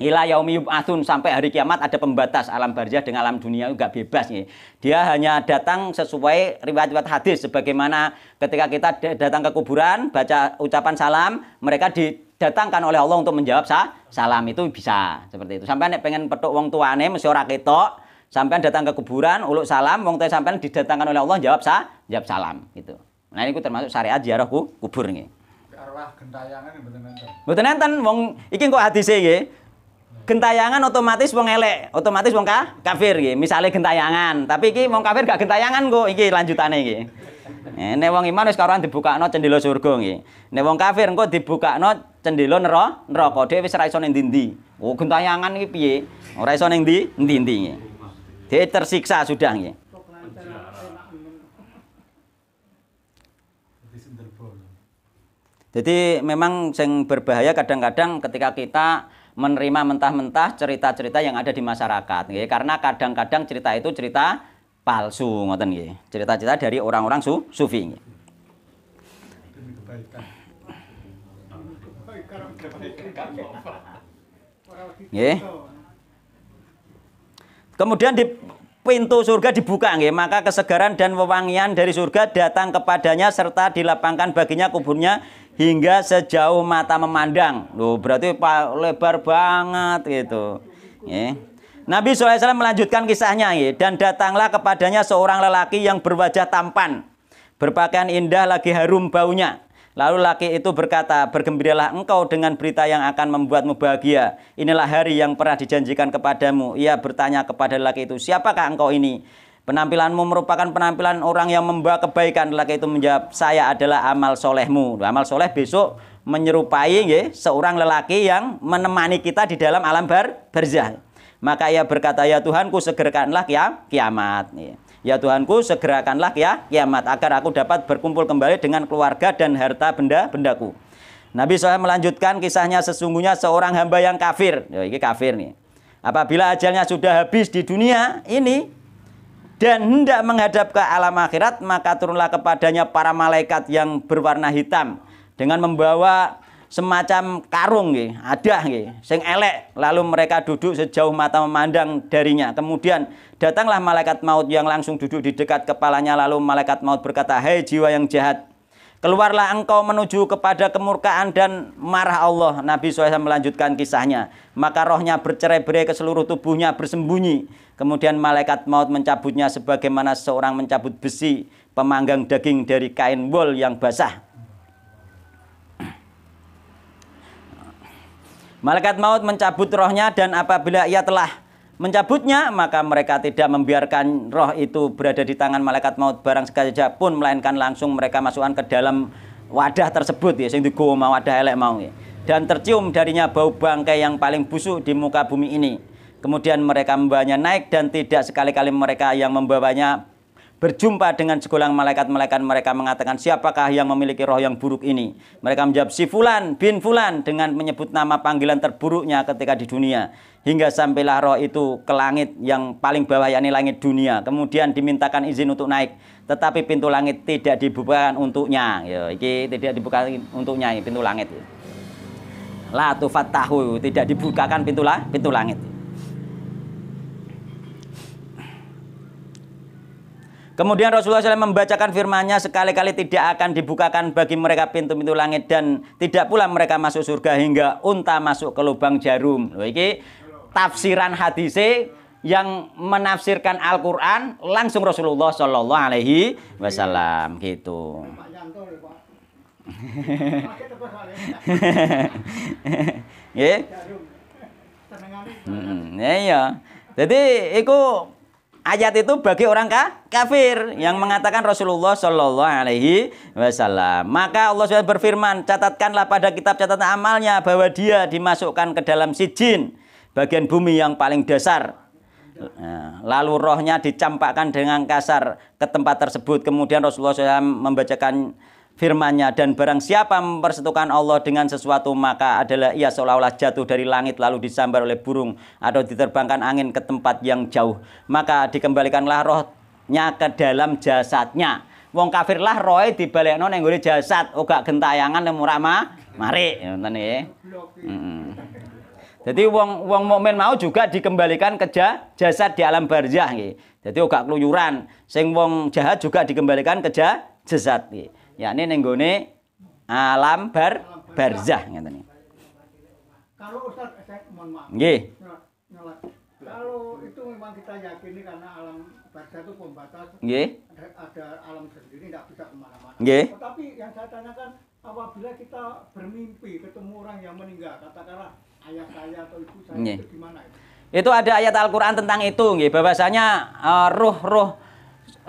Ila yaumi yub'atsun sampai hari kiamat ada pembatas alam barzah dengan alam dunia juga bebas nih. Dia hanya datang sesuai riwayat-riwayat hadis sebagaimana ketika kita datang ke kuburan baca ucapan salam mereka didatangkan oleh Allah untuk menjawab sah salam itu bisa seperti itu. Sampai nek pengen petuk wong tuane mesti ora ketok, sampai datang ke kuburan uluk salam wong tuane sampai didatangkan oleh Allah jawab sah jawab salam gitu. Nah ini termasuk syariat ziarah kubur nih. Arwah gentayangan yang betul nenten. Betul nenten wong iki kok hadise nggih gentayangan otomatis wong elek, otomatis wong ka, kafir nggih. misalnya gentayangan, tapi ki wong kafir gak gentayangan kok iki lanjutane iki. Nih, eh, wong iman wis karo dibukakno cendela surga nggih. Nek wong kafir engko dibukakno cendela neraka, neraka. Dhewe wis ora iso ning ndi-ndi. Oh, gentayangan iki piye? Ora iso ning ndi? Ndi-ndi Dhewe tersiksa sudah nggih. Jadi memang yang berbahaya kadang-kadang ketika kita menerima mentah-mentah cerita-cerita yang ada di masyarakat ya. Karena kadang-kadang cerita itu cerita palsu ngoten ya. Cerita-cerita dari orang-orang su sufi ya. Kemudian di pintu surga dibuka nggih, maka kesegaran dan wewangian dari surga datang kepadanya serta dilapangkan baginya kuburnya hingga sejauh mata memandang. Loh, berarti lebar banget gitu. Ya. Nabi SAW melanjutkan kisahnya ya, dan datanglah kepadanya seorang lelaki yang berwajah tampan, berpakaian indah lagi harum baunya. Lalu laki itu berkata, bergembiralah engkau dengan berita yang akan membuatmu bahagia. Inilah hari yang pernah dijanjikan kepadamu. Ia bertanya kepada laki itu, siapakah engkau ini? Penampilanmu merupakan penampilan orang yang membawa kebaikan. Laki itu menjawab, saya adalah amal solehmu. Amal soleh besok menyerupai ya, seorang lelaki yang menemani kita di dalam alam bar barzah. Maka ia berkata, ya Tuhanku segerakanlah kiamat. Ya. Ya Tuhanku, segerakanlah ya kiamat agar aku dapat berkumpul kembali dengan keluarga dan harta benda-bendaku. Nabi SAW melanjutkan kisahnya sesungguhnya seorang hamba yang kafir. Ya, ini kafir nih. Apabila ajalnya sudah habis di dunia ini dan hendak menghadap ke alam akhirat, maka turunlah kepadanya para malaikat yang berwarna hitam dengan membawa semacam karung ya, ada gitu, sing elek lalu mereka duduk sejauh mata memandang darinya. Kemudian datanglah malaikat maut yang langsung duduk di dekat kepalanya lalu malaikat maut berkata, "Hei jiwa yang jahat, Keluarlah engkau menuju kepada kemurkaan dan marah Allah. Nabi SAW melanjutkan kisahnya. Maka rohnya bercerai-berai ke seluruh tubuhnya bersembunyi. Kemudian malaikat maut mencabutnya sebagaimana seorang mencabut besi pemanggang daging dari kain wol yang basah. Malaikat maut mencabut rohnya dan apabila ia telah mencabutnya, maka mereka tidak membiarkan roh itu berada di tangan malaikat maut barang sekaja pun melainkan langsung mereka masukkan ke dalam wadah tersebut ya sing digowo wadah elek mau ya. Dan tercium darinya bau bangkai yang paling busuk di muka bumi ini. Kemudian mereka membawanya naik dan tidak sekali-kali mereka yang membawanya berjumpa dengan sekolah malaikat-malaikat mereka mengatakan siapakah yang memiliki roh yang buruk ini mereka menjawab si fulan bin fulan dengan menyebut nama panggilan terburuknya ketika di dunia hingga sampailah roh itu ke langit yang paling bawah yakni langit dunia kemudian dimintakan izin untuk naik tetapi pintu langit tidak dibukakan untuknya ya iki tidak dibuka untuknya pintu langit la tahu tidak dibukakan pintu lah pintu langit Kemudian Rasulullah SAW membacakan firmannya sekali-kali tidak akan dibukakan bagi mereka pintu-pintu langit dan tidak pula mereka masuk surga hingga unta masuk ke lubang jarum. Loh, ini tafsiran hadis yang menafsirkan Al-Qur'an langsung Rasulullah Shallallahu alaihi wasallam gitu. Ya, ya. Jadi itu ayat itu bagi orang kafir yang mengatakan Rasulullah Shallallahu Alaihi Wasallam. Maka Allah sudah berfirman, catatkanlah pada kitab catatan amalnya bahwa dia dimasukkan ke dalam sijin bagian bumi yang paling dasar. Nah, lalu rohnya dicampakkan dengan kasar ke tempat tersebut. Kemudian Rasulullah SAW membacakan firmannya dan barang siapa mempersetukan Allah dengan sesuatu maka adalah ia seolah-olah jatuh dari langit lalu disambar oleh burung atau diterbangkan angin ke tempat yang jauh maka dikembalikanlah rohnya ke dalam jasadnya wong kafirlah di roh non yang gone jasad oga gentayangan nemu rama mari nanti hmm. jadi wong wong mukmin mau juga dikembalikan ke jasad di alam barzah jadi oga keluyuran sing wong jahat juga dikembalikan ke jasad yakni ini nenggone alam bar barzah ngeten Kalau Ustaz eh, saya mohon maaf. Nggih. Kalau itu memang kita yakini karena alam barzah itu pembatas. Nggih. Ada, alam sendiri tidak bisa kemana mana Nggih. Tapi yang saya tanyakan apabila kita bermimpi ketemu orang yang meninggal, katakanlah ayah saya atau ibu saya itu gimana? Itu ada ayat Al-Qur'an tentang itu nggih, bahwasanya roh eh, ruh-ruh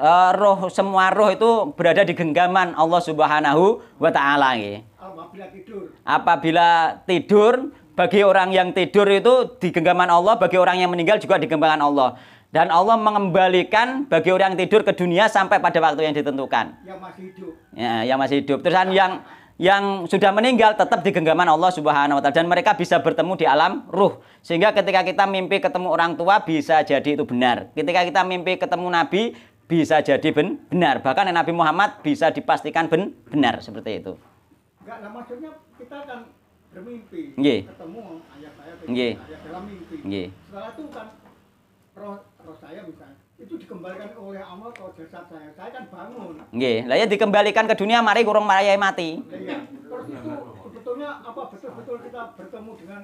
uh, roh semua roh itu berada di genggaman Allah Subhanahu wa taala Apabila tidur. Apabila tidur bagi orang yang tidur itu di genggaman Allah, bagi orang yang meninggal juga di genggaman Allah. Dan Allah mengembalikan bagi orang yang tidur ke dunia sampai pada waktu yang ditentukan. Yang masih hidup. Ya, yang masih hidup. Terus kan yang yang sudah meninggal tetap di genggaman Allah Subhanahu wa taala dan mereka bisa bertemu di alam ruh. Sehingga ketika kita mimpi ketemu orang tua bisa jadi itu benar. Ketika kita mimpi ketemu nabi bisa jadi ben, benar. Bahkan Nabi Muhammad bisa dipastikan ben, benar seperti itu. Enggak, nah maksudnya kita akan bermimpi, Nggih. ketemu ayat-ayat Nggih. ayat dalam mimpi. Nggih. Setelah itu kan roh, roh saya misalnya itu dikembalikan oleh Allah ke jasad saya. Saya kan bangun. Nggih, lah ya dikembalikan ke dunia mari kurang marayai mati. Iya. Terus itu sebetulnya apa betul-betul kita bertemu dengan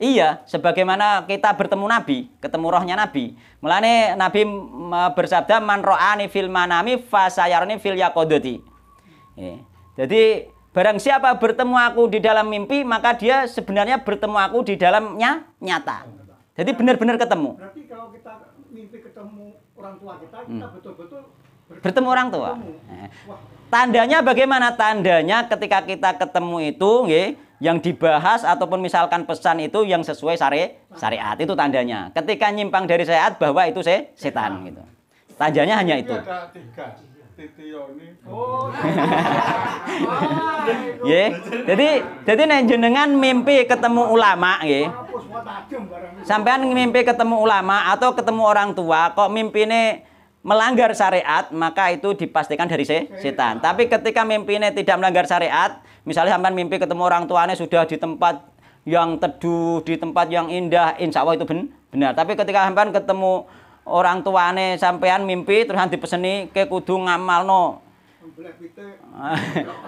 Iya, sebagaimana kita bertemu Nabi, ketemu rohnya Nabi. Mulane Nabi mm, bersabda man ro'ani fil manami fasayarni fil yakodoti. Jadi barang siapa bertemu aku di dalam mimpi, maka dia sebenarnya bertemu aku di dalamnya nyata. Jadi benar-benar ketemu. Berarti kalau kita mimpi ketemu orang tua kita, kita hmm. betul-betul bertemu orang tua. Eh. Tandanya bagaimana? Tandanya ketika kita ketemu itu, yang dibahas ataupun misalkan pesan itu yang sesuai syari syariat itu tandanya. Ketika nyimpang dari syariat bahwa itu se setan gitu. Tandanya hanya itu. Oh. Jadi jadi jenengan mimpi ketemu ulama ya Sampean mimpi ketemu ulama atau ketemu orang tua kok mimpi ini melanggar syariat maka itu dipastikan dari se setan. Tapi ketika mimpi ini tidak melanggar syariat Misalnya sampai mimpi ketemu orang tuanya sudah di tempat yang teduh, di tempat yang indah, insya Allah itu ben benar. Tapi ketika sampai ketemu orang tuane sampean mimpi terus peseni ke kudu ngamalno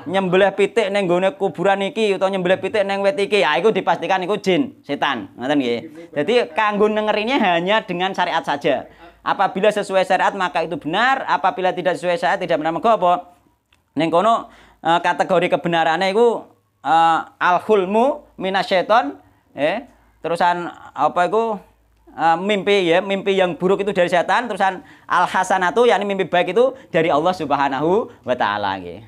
nyembelih pitik neng gone kuburan iki utawa nyembelih pitik neng wit iki. Ya iku dipastikan iku jin, setan. Ngoten nggih. Dadi kanggo hanya dengan syariat saja. Apabila sesuai syariat maka itu benar, apabila tidak sesuai syariat tidak benar mengko apa? Ning kono Eh, kategori kebenarannya itu uh, eh, al-hulmu minasyaiton ya. Terusan apa itu uh, eh, mimpi ya, mimpi yang buruk itu dari setan, terusan al-hasanatu yakni mimpi baik itu dari Allah Subhanahu wa taala gitu.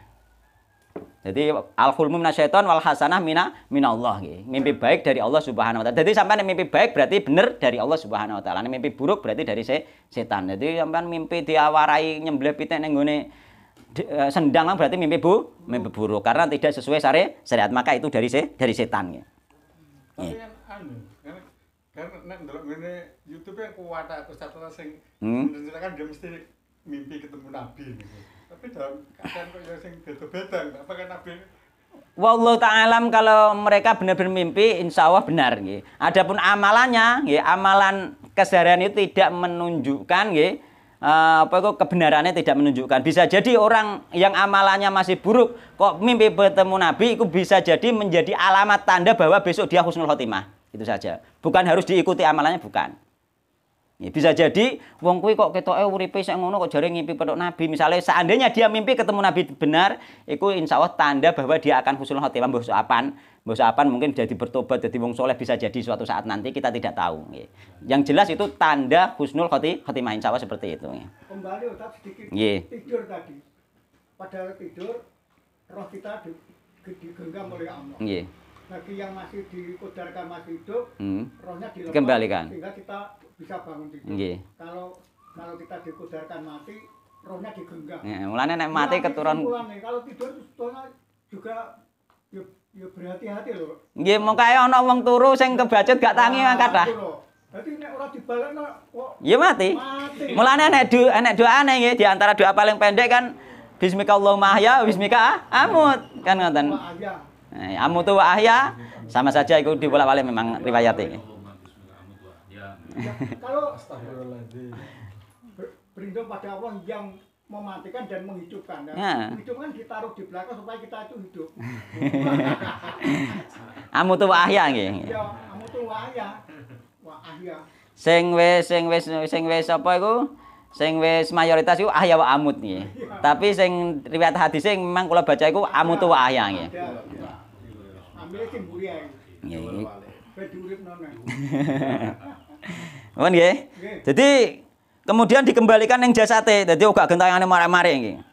Jadi al-hulmu minasyaiton wal hasanah mina Allah gitu. Mimpi baik dari Allah Subhanahu wa taala. Jadi sampean mimpi baik berarti bener dari Allah Subhanahu wa taala. Mimpi buruk berarti dari setan. Jadi sampean mimpi diawarai nyembelih pitik ning gone Eh, sendang kan berarti mimpi bu, mimpi buruk karena tidak sesuai syariat, syariat maka itu dari se, dari setan ya. Tapi kan anu, karena karena nek ngene YouTube yang kuat aku satu sing hmm? menceritakan dia mesti mimpi ketemu nabi gitu. Tapi dalam keadaan kok ya sing beda-beda, apa kan nabi Wallahu ta'alam kalau mereka benar-benar mimpi, insya Allah benar. Gitu. Adapun amalannya, gitu, amalan keseharian itu tidak menunjukkan gitu, Eh, apa kok kebenarannya tidak menunjukkan. Bisa jadi orang yang amalannya masih buruk kok mimpi bertemu Nabi itu bisa jadi menjadi alamat tanda bahwa besok dia husnul khotimah. Itu saja. Bukan harus diikuti amalannya bukan. Ya, bisa jadi wong kuwi kok ketoke uripe sing ngono kok jare ngimpi petuk Nabi. Misalnya seandainya dia mimpi ketemu Nabi benar, itu insya Allah tanda bahwa dia akan husnul khotimah besok apan Mbak Sapan mungkin jadi bertobat, jadi wong soleh bisa jadi suatu saat nanti kita tidak tahu. Yang jelas itu tanda husnul khoti khoti main sawah seperti itu. Kembali Ustaz sedikit tidur tadi. Pada tidur roh kita digenggam oleh Allah. Yeah. Bagi yang masih dikodarkan masih hidup, hmm. rohnya dilepas Kembalikan. sehingga kita bisa bangun tidur. Yeah. Kalau kalau kita dikodarkan mati, rohnya digenggam. mulanya nek mati keturunan. Mulanya, kalau tidur juga Ya berhati-hati lho. Nggih, mengkae ana wong turu sing kebacut gak tangi mangkat nah, ah. Berarti nek ora dibalekno kok Ya mati. mati. Mulane nek do nek doane nggih di antara doa paling pendek kan Bismika ahya bismika amut kan ngoten. Nah, amutu wa ahya sama saja itu dibolak-balik memang riwayat ini. Ya, kalau astagfirullahaladzim. Berlindung pada Allah yang mematikan dan menghidupkan. Ya. Menghidupkan ditaruh di belakang supaya kita itu hidup. amu tuh wahya nggih. Ya, amu tuh wahya. Wahya. Sing wis sing wis sing wis sapa iku? Sing wis mayoritas iku ahya wa amut nggih. Tapi sing riwayat hadis sing memang kula baca iku amu tuh wahya nggih. Ambil sing buri ae. Nggih. Pedurip nang. Wan nggih. Dadi Kemudian dikembalikan yang jasate, jadi gentayangan yang marah-marah ini.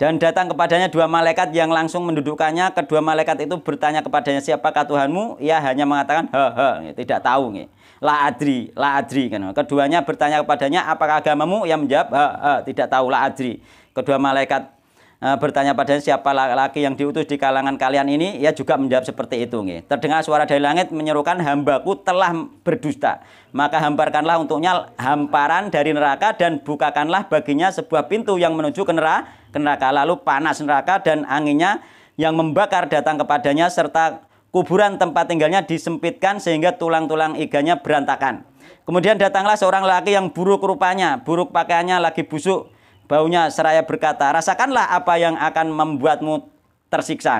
Dan datang kepadanya dua malaikat yang langsung mendudukkannya. Kedua malaikat itu bertanya kepadanya siapakah Tuhanmu? Ia hanya mengatakan he he, tidak tahu nih. La adri, la adri. Kan. Keduanya bertanya kepadanya apakah agamamu? Ia menjawab he he, tidak tahu la adri. Kedua malaikat Eh, bertanya pada siapa laki yang diutus di kalangan kalian ini ia juga menjawab seperti itu nge. terdengar suara dari langit menyerukan hambaku telah berdusta maka hamparkanlah untuknya hamparan dari neraka dan bukakanlah baginya sebuah pintu yang menuju ke neraka, ke neraka lalu panas neraka dan anginnya yang membakar datang kepadanya serta kuburan tempat tinggalnya disempitkan sehingga tulang-tulang iganya berantakan kemudian datanglah seorang laki yang buruk rupanya buruk pakaiannya lagi busuk baunya seraya berkata, rasakanlah apa yang akan membuatmu tersiksa.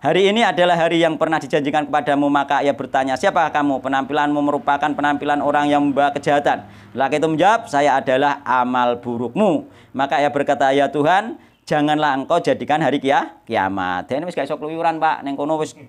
Hari ini adalah hari yang pernah dijanjikan kepadamu maka ia bertanya siapa kamu penampilanmu merupakan penampilan orang yang membawa kejahatan laki itu menjawab saya adalah amal burukmu maka ia berkata ya Tuhan janganlah engkau jadikan hari kia kiamat ini gak keluyuran Pak ning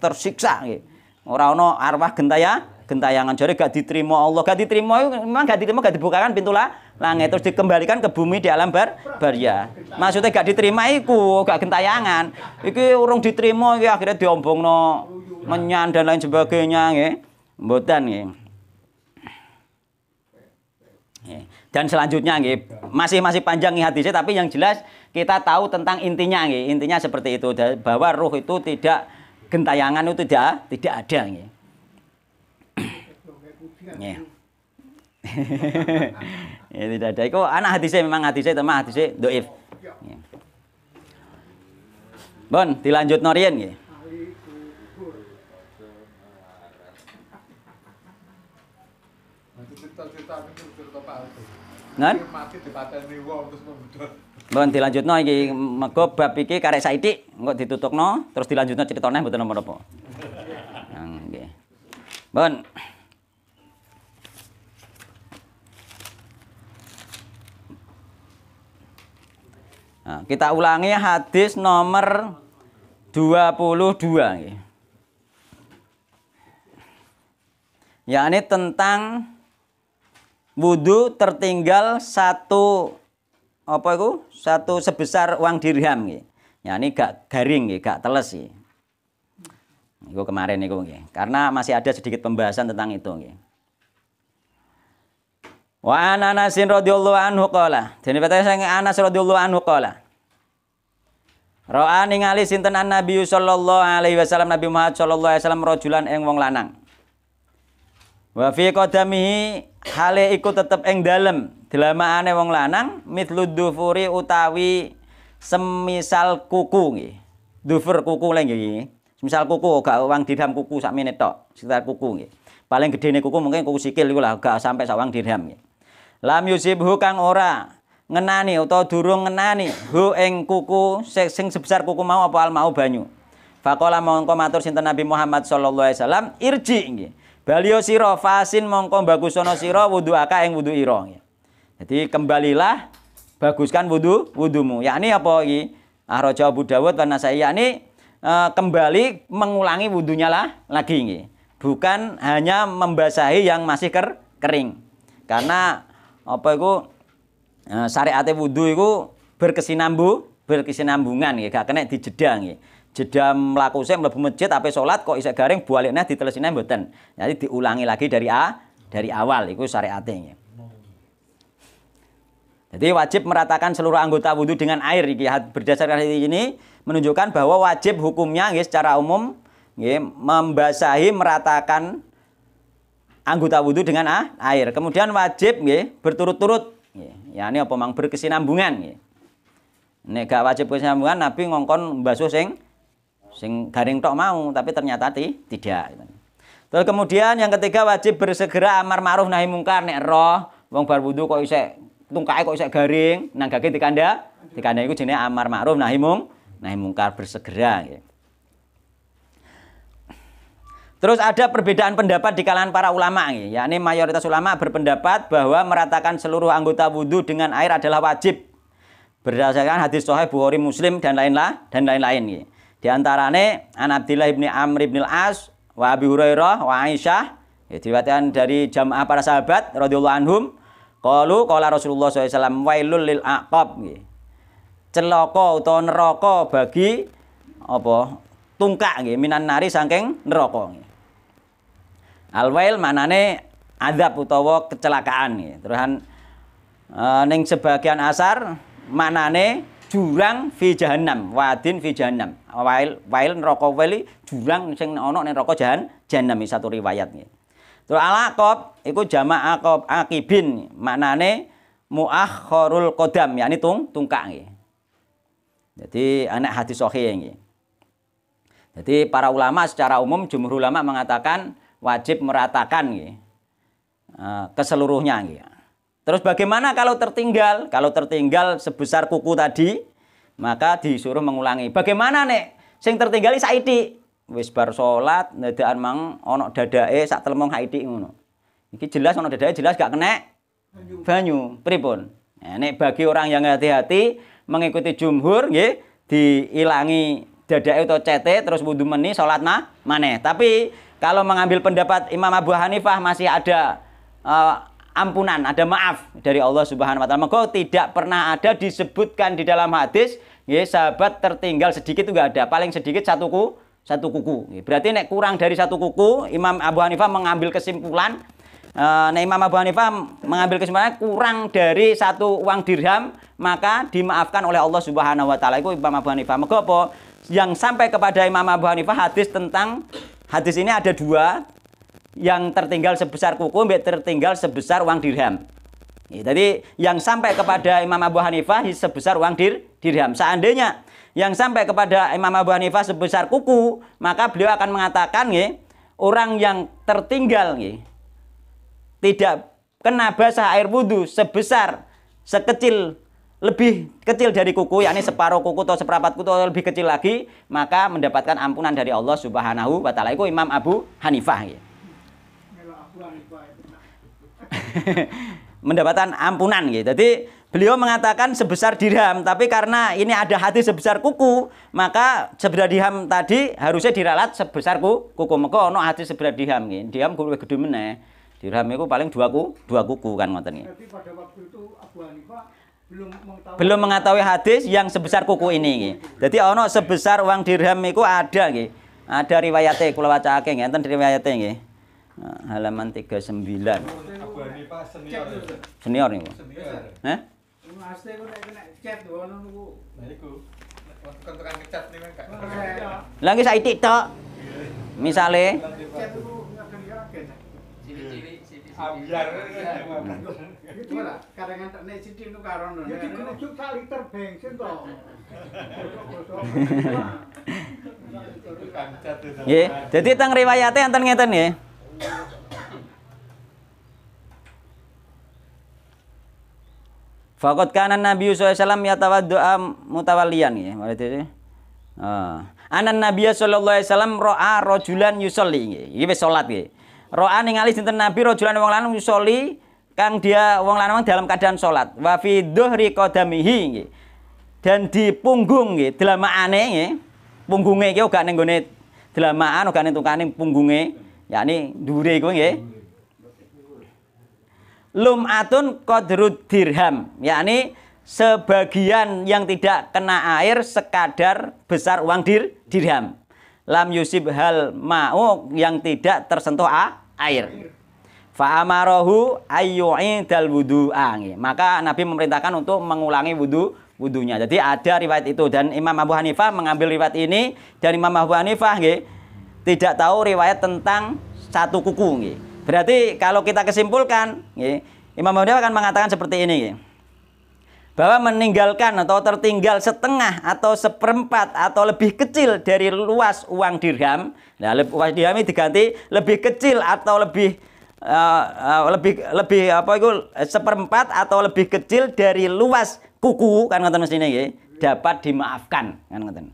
tersiksa nggih orang arwah gentaya gentayangan jare gak diterima Allah gak diterima memang gak diterima gak dibukakan pintu lah langit terus dikembalikan ke bumi di alam bar baria maksudnya gak diterima iku gak gentayangan itu urung diterima iki akhirnya diombongno menyan dan lain sebagainya nggih mboten nggih dan selanjutnya nggih masih masih panjang nih hadisnya tapi yang jelas kita tahu tentang intinya nggih intinya seperti itu bahwa ruh itu tidak gentayangan itu tidak tidak ada nggih Nggih. Iya. Iya. ya tidak ada. Iku anak hati saya memang hati hadise tema hadise dhaif. Nggih. Iya. Bon, dilanjut Norian nggih. Ngon? bon dilanjut wong terus membedot. Mbon dilanjutno iki mego bab iki karek saithik engko ditutupno terus dilanjutno ceritane mboten napa-napa. Nggih. Mbon. Nah, kita ulangi hadis nomor 22 ini tentang wudhu tertinggal satu apa itu satu sebesar uang dirham gitu. ya ini gak garing gak teles Itu kemarin itu karena masih ada sedikit pembahasan tentang itu gitu. Wa an Anas radhiyallahu anhu qala. Dene petane sang Anas radhiyallahu anhu qala. Ra'a ningali sinten an Nabi sallallahu alaihi wasallam Nabi Muhammad sallallahu alaihi wasallam rajulan ing wong lanang. Wa fi qadamihi hale iku tetep ing dalem delamaane wong lanang mitlu dufuri utawi semisal kuku nggih. Dufur kuku lek nggih. Semisal kuku gak wang dirham kuku sak menit tok, sekitar kuku nggih. Paling gedene kuku mungkin kuku sikil iku lah gak sampai sawang dirham nggih lam yusibhu kang ora ngenani atau durung ngenani hu ing kuku sing sebesar kuku mau apa al mau banyu Fakola mongko matur sinten Nabi Muhammad sallallahu alaihi wasallam irji nggih balio sira fasin mongko bagusono sira aka ing wudu ira jadi kembalilah baguskan wudu wudumu yakni apa lagi? ahraja Abu Dawud wa Nasai yakni e, kembali mengulangi wudunya lah lagi nggih bukan hanya membasahi yang masih ker kering karena apa itu eh, syariat wudhu itu berkesinambu berkesinambungan ya gak kena dijeda nggih jeda melakukan, sik mlebu masjid apa sholat kok isek garing bualikne ditelesine mboten jadi diulangi lagi dari A dari awal itu syariatnya. jadi wajib meratakan seluruh anggota wudhu dengan air. Iki berdasarkan hal ini menunjukkan bahwa wajib hukumnya nggih secara umum nggih membasahi meratakan anggota wudhu dengan ah, air. Kemudian wajib ya berturut-turut Ya ini apa mang berkesinambungan Ya. Nek gak wajib kesinambungan Nabi ngongkon basuh sing sing garing tok mau tapi ternyata ti, tidak. Terus kemudian yang ketiga wajib bersegera amar ma'ruf nahi mungkar nek roh wong bar wudhu kok isek tungkae kok isek garing nanggake dikanda dikanda iku jenenge amar ma'ruf nahi mung nahi mungkar bersegera nggih. Terus ada perbedaan pendapat di kalangan para ulama, yakni mayoritas ulama berpendapat bahwa meratakan seluruh anggota wudhu dengan air adalah wajib berdasarkan hadis Sahih Bukhari Muslim dan lain-lain dan lain-lain. Di antaranya An Abdillah ibni Amr ibn As, wa Abi Hurairah, wa Aisyah, ya, dari jamaah para sahabat radhiyallahu anhum, qalu qala Rasulullah SAW wailul lil aqab. Celaka atau neraka bagi apa? Tungkak minan nari saking neraka nggih. Alwail maknane azab utawa kecelakaan ya. Terusan e, ning sebagian asar maknane jurang fi jahannam, wadin fi jahannam. Wail wail neraka wali jurang sing ana ning neraka jahan jahannam satu riwayat nggih. Terus alaqab iku jamak aqab akibin maknane muakhkharul kodam yakni tung tungkak nggih. Jadi anak hadis sahih nggih. Jadi para ulama secara umum jumhur ulama mengatakan wajib meratakan gitu. keseluruhnya Terus bagaimana kalau tertinggal? Kalau tertinggal sebesar kuku tadi, maka disuruh mengulangi. Bagaimana nek sing tertinggal saiti. Wis bar salat nedaan mang ana dadae sak telemong haiti ngono. Iki jelas ana dadae jelas gak kena banyu. Pripun? Nah, nek bagi orang yang hati-hati mengikuti jumhur nggih diilangi dadae atau cete terus wudu meni salat nah maneh. Tapi kalau mengambil pendapat Imam Abu Hanifah masih ada uh, ampunan, ada maaf dari Allah Subhanahu wa taala. Maka tidak pernah ada disebutkan di dalam hadis ya sahabat tertinggal sedikit itu enggak ada. Paling sedikit satu ku satu kuku. Berarti nek kurang dari satu kuku, Imam Abu Hanifah mengambil kesimpulan Nah Imam Abu Hanifah mengambil kesimpulan kurang dari satu uang dirham maka dimaafkan oleh Allah Subhanahu wa taala. Itu Imam Abu Hanifah. Maka Yang sampai kepada Imam Abu Hanifah hadis tentang Hadis ini ada dua yang tertinggal sebesar kuku mbak tertinggal sebesar uang dirham. Ya, jadi yang sampai kepada Imam Abu Hanifah sebesar uang dir, dirham. Seandainya yang sampai kepada Imam Abu Hanifah sebesar kuku, maka beliau akan mengatakan ya, orang yang tertinggal ya, tidak kena basah air wudhu sebesar sekecil lebih kecil dari kuku yakni separuh kuku atau seperempat kuku atau lebih kecil lagi maka mendapatkan ampunan dari Allah Subhanahu wa taala itu Imam Abu Hanifah ya. mendapatkan ampunan gitu. Jadi beliau mengatakan sebesar dirham, tapi karena ini ada hati sebesar kuku, maka sebesar dirham tadi harusnya diralat sebesar ku, kuku. Maka ono hati sebesar dirham gitu. Dirham gue gede meneh. Dirham itu paling dua ku, dua kuku kan ngoten pada waktu itu Abu Hanifah belum mengetahui hadis yang sebesar kuku ini Jadi ono sebesar uang dirham itu ada Ada riwayatnya kula wacake ya, tentang riwayatnya nggih. Nah, halaman 39. Senior ya, ya. nih, Heh? Lagi saya TikTok. misalnya ambyar. Iki ora kadang tekne sithik niku karo ngono. Iki grujuk sak liter bensin to. Nggih, Jadi teng riwayate enten ngeten nggih. Fakot kanan Nabi Yusuf Sallam yatawaddoa mutawalian ya, berarti Uh, anan Nabi sallallahu alaihi wasallam ah. yusolli ini Iki wis Ro'a ningali sinten Nabi Rojulan wong lanang yusoli kang dia wong lanang dalam keadaan sholat Wa fi dhuhri qadamihi nggih. Dan di punggung nggih, delamaane nggih. Punggunge iki uga ning gone delamaan uga ning tukane punggunge, yakni dhuwure iku nggih. Lum'atun qadrud dirham, yakni sebagian yang tidak kena air sekadar besar uang dir dirham lam yusib hal mau yang tidak tersentuh a air. Fa'amarohu ayyu'idal wudu'a. Maka Nabi memerintahkan untuk mengulangi wudu wudunya. Jadi ada riwayat itu dan Imam Abu Hanifah mengambil riwayat ini dan Imam Abu Hanifah nge, tidak tahu riwayat tentang satu kuku nge. Berarti kalau kita kesimpulkan nge, Imam Abu Hanifah akan mengatakan seperti ini nge bahwa meninggalkan atau tertinggal setengah atau seperempat atau lebih kecil dari luas uang dirham. Nah, luas dirham ini diganti lebih kecil atau lebih uh, uh, lebih lebih apa itu eh, seperempat atau lebih kecil dari luas kuku kan ngoten mestine ya dapat dimaafkan kan ngoten.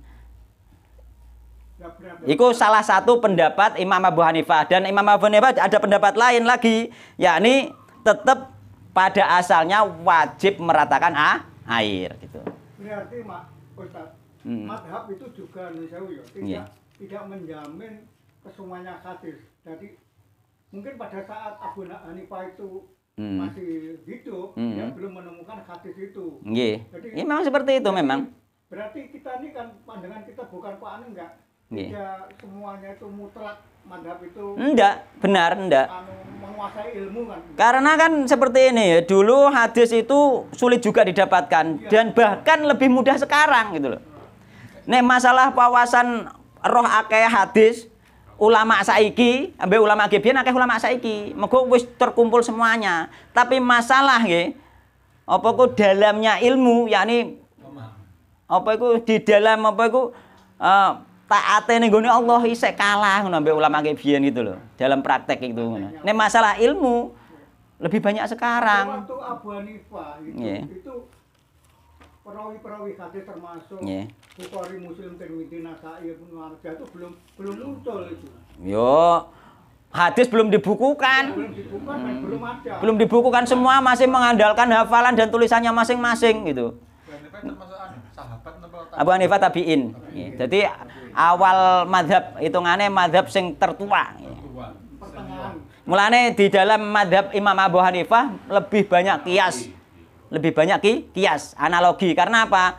itu salah satu pendapat Imam Abu Hanifah dan Imam Abu Hanifah ada pendapat lain lagi yakni tetap pada asalnya wajib meratakan ah, air gitu. Berarti Mak Ustaz, hmm. madhab itu juga jauh ya, tidak yeah. tidak menjamin kesemuanya hadis. Jadi mungkin pada saat Abu Hanifah itu hmm. masih hidup, hmm. dia belum menemukan hadis itu. Yeah. Jadi iya, memang seperti itu memang. Berarti kita ini kan pandangan kita bukan Pak Ani enggak. Yeah. Tidak semuanya itu mutlak enggak benar anu, enggak kan? karena kan seperti ini ya dulu hadis itu sulit juga didapatkan iya. dan bahkan lebih mudah sekarang gitu loh Nih masalah pawasan roh akeh hadis ulama saiki ambil ulama gebian akeh ulama saiki mego wis terkumpul semuanya tapi masalah ya apa ku dalamnya ilmu yakni apa itu di dalam apa itu uh, eh, taat ini gue ya Allah isek kalah nambah ulama kebien gitu loh. Dalam praktek itu ini masalah ilmu lebih banyak sekarang. Waktu Abu Hanifah itu, yeah. itu perawi-perawi hadis termasuk yeah. Bukhari, Muslim, Tirmidzi, Nasai, Ibnu Majah itu belum belum muncul itu. Yo, hadis belum dibukukan. Ya, belum dibukukan, hmm. belum ada. Belum dibukukan semua masih mengandalkan hafalan dan tulisannya masing-masing gitu. Abu Hanifah anu, tabiin. Tabi ya. Jadi tabi awal madhab hitungannya madhab sing tertua mulane di dalam madhab Imam Abu Hanifah lebih banyak kias lebih banyak ki kias analogi karena apa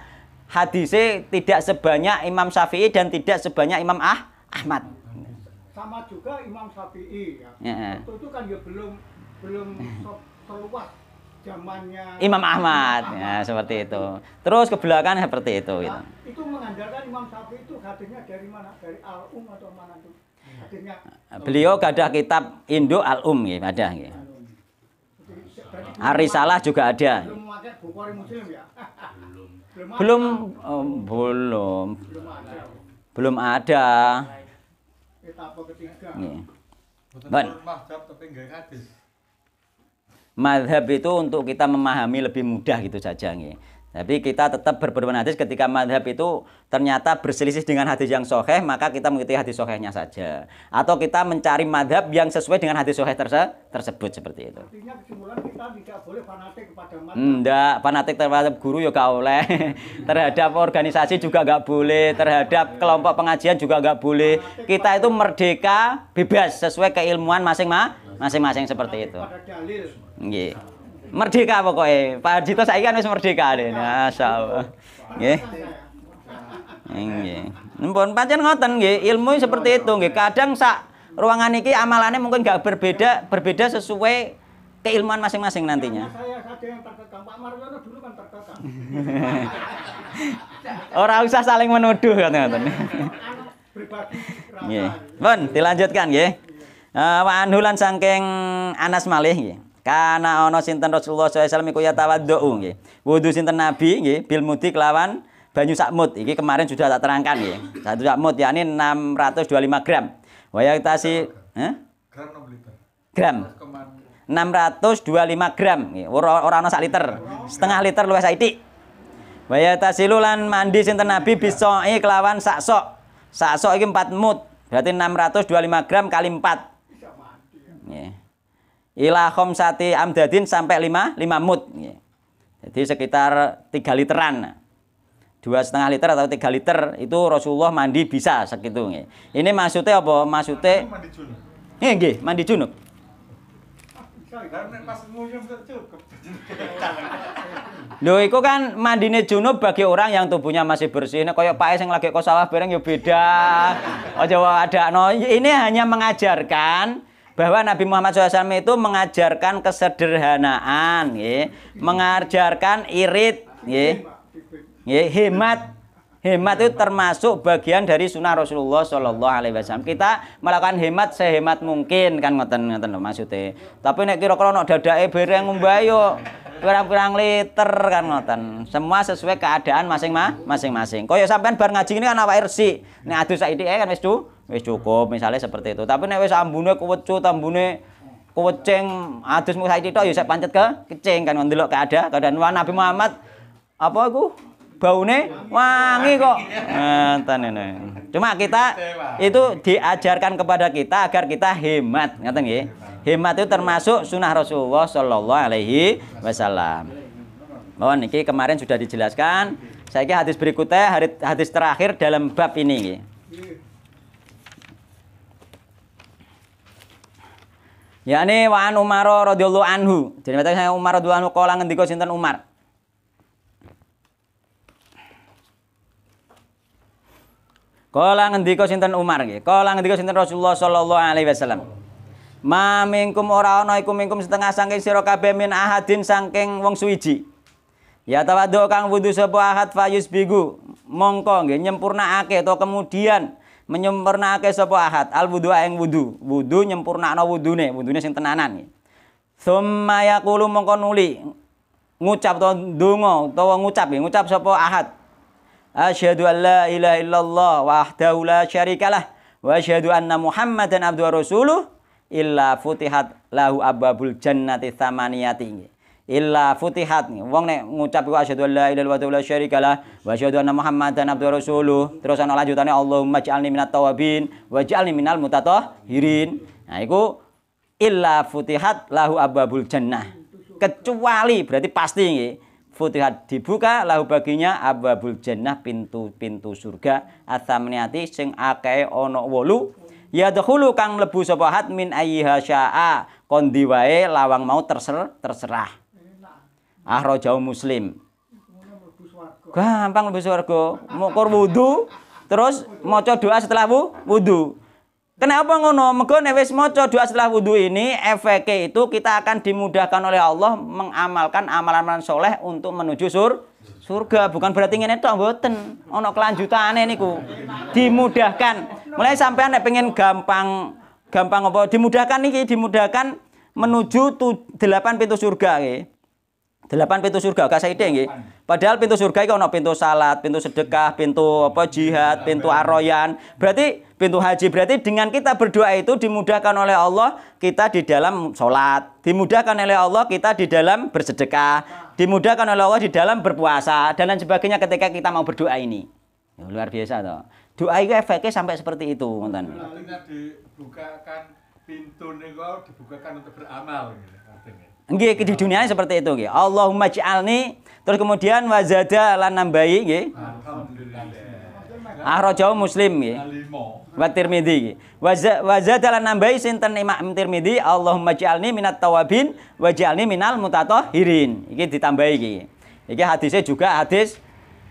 hadisnya tidak sebanyak Imam Syafi'i dan tidak sebanyak Imam ah Ahmad sama juga Imam Syafi'i ya. ya. itu kan ya belum belum terluas Zamannya Imam Ahmad, Imam Ahmad. Ya, seperti itu. Terus ke belakang seperti itu. Nah, gitu. Itu mengandalkan Imam Syafi'i itu hadisnya dari mana? Dari Al-Um atau mana itu? Hadisnya. Beliau gadah kitab Indo Al-Um gitu, ada gitu. Arisalah juga ada. Belum Bukhari Muslim ya? belum. Belum oh, belum. Belum ada. Belum ada. Etapa ketiga. Iya. Nggih. tapi enggak hadis madhab itu untuk kita memahami lebih mudah gitu saja nih. Tapi kita tetap berpedoman hadis ketika madhab itu ternyata berselisih dengan hadis yang soheh, maka kita mengikuti hadis sohehnya saja. Atau kita mencari madhab yang sesuai dengan hadis soheh terse tersebut seperti itu. Artinya tidak fanatik terhadap guru ya gak oleh. terhadap organisasi juga gak boleh. Terhadap kelompok pengajian juga gak boleh. Kita itu merdeka, bebas sesuai keilmuan masing-masing masing-masing seperti itu nggih merdeka pokoknya Pak Haji saya kan wis merdeka deh iya. Masya Allah nggih iya, iya. nggih Nempun pancen ngoten nggih ilmu seperti itu nggih kadang sak ruangan iki amalannya mungkin gak berbeda berbeda sesuai keilmuan masing-masing nantinya. Orang kan usah saling menuduh kan ngoten. Nggih. Bon, dilanjutkan nggih wa eh, anhu lan saking Anas malih nggih. Kana ana sinten Rasulullah saw alaihi wasallam iku ya nggih. Wudu sinten Nabi nggih bil mudik kelawan banyu sakmut. Iki kemarin sudah tak terangkan nggih. Satu sakmut yakni 625 gram. Wa yaktasi eh? gram Gram. 625 gram ora ana sak liter. Setengah liter luwes saiki. Wa yatasilu lan mandi sinten Nabi bisoi kelawan sak sok. Sak sok iki 4 mut. Berarti 625 gram kali 4. Ilahom sati amdadin sampai lima 5 mut Jadi sekitar tiga literan. dua setengah liter atau tiga liter itu Rasulullah mandi bisa segitu Ini maksudnya apa? Maksudnya mandi junub. mandi junub. Lho iku kan mandine junub bagi orang yang tubuhnya masih bersih. Nek koyo Pak yang lagi kok salah bareng ya beda. Aja ada no. Ini hanya mengajarkan bahwa Nabi Muhammad SAW itu mengajarkan kesederhanaan, ya. mengajarkan irit, ya. Ya, hemat. Hemat itu termasuk bagian dari sunnah Rasulullah Shallallahu Alaihi Wasallam. Kita melakukan hemat sehemat mungkin kan ngoten ngoten loh maksudnya. Tapi nek kira-kira nok dadae bereng mbayo kurang-kurang liter kan ngoten. Semua sesuai keadaan masing-masing. Koyo sampean bar ngaji ini kan awak irsi. Nek adu saiki kan wis tuh wis cukup misalnya seperti itu tapi nek wis ambune kewecut ambune kucing adus mung saiki tok ya saya pancet ke kecing kan ndelok keadaan keadaan Nabi Muhammad apa aku baune wangi kok. ngoten ini. Cuma kita itu diajarkan kepada kita agar kita hemat, ngoten nggih. Hemat itu termasuk sunnah Rasulullah sallallahu alaihi wasallam. Mohon niki kemarin sudah dijelaskan. Saya hadis berikutnya hadis, terakhir dalam bab ini Ya wa an Umar radhiyallahu anhu. Jadi mata saya Umar radhiyallahu anhu kala ngendika sinten Umar. Kala ngendika sinten Umar nggih. Kala ngendika sinten Rasulullah sallallahu alaihi wasallam. Ma minkum ora ana iku minkum setengah saking sira kabeh min ahadin saking wong suwiji. Ya tawadhu kang wudu sapa ahad fayus bigu. Mongko nggih nyempurnakake atau kemudian menyempurnakake sapa ahad al wudu ing wudu wudu nyempurnakno wudune wudune sing tenanan summa yaqulu mongko nuli ngucap to donga utawa ngucap ya, ngucap sapa ahad asyhadu an la ilaha illallah wahdahu la syarikalah wa asyhadu anna muhammadan abduhu rasuluh illa futihat lahu ababul jannati tsamaniyati illa futihat nih wong nek ngucap iku asyhadu alla ilaha illallah wa lah wa asyhadu anna muhammadan abduhu rasuluh terus ana lanjutane Allahumma ij'alni minat tawabin wa ij'alni minal mutatahhirin nah iku illa futihat lahu ababul jannah kecuali berarti pasti nggih futihat dibuka lahu baginya ababul jannah pintu-pintu surga Asamniati sing akeh ana 8 yadkhulu kang mlebu sapa hat min ayyiha syaa kondi lawang mau terser terserah jauh muslim gampang lebih mau mukur wudhu terus moco doa setelah wudhu Kenapa ngono? mego newis moco doa setelah wudhu ini, efeknya itu kita akan dimudahkan oleh Allah mengamalkan amalan-amalan soleh untuk menuju sur surga. Bukan berarti ngene tok mboten. Ono ini ku Dimudahkan. Mulai sampai anda pengen gampang gampang apa? Dimudahkan nih, dimudahkan menuju delapan pintu surga Delapan pintu surga, gak saya ide Padahal pintu surga itu ono pintu salat, pintu sedekah, pintu apa jihad, pintu aroyan. Berarti pintu haji. Berarti dengan kita berdoa itu dimudahkan oleh Allah kita di dalam sholat, dimudahkan oleh Allah kita di dalam bersedekah, dimudahkan oleh Allah di dalam berpuasa dan lain sebagainya ketika kita mau berdoa ini. Ya, luar biasa toh. Doa itu efeknya sampai seperti itu, ngoten. dibukakan pintu niku dibukakan untuk beramal gitu. Nggih di dunia seperti itu nggih. Allahumma ja'alni terus kemudian wazada lan nambahi nggih. Ahrajau ah, Muslim nggih. Wa Tirmidzi nggih. Wazada lan nambahi sinten Imam Tirmidzi Allahumma ja'alni minat tawabin wa ja'alni minal mutatahhirin. Iki ditambahi nggih. Iki hadisnya juga hadis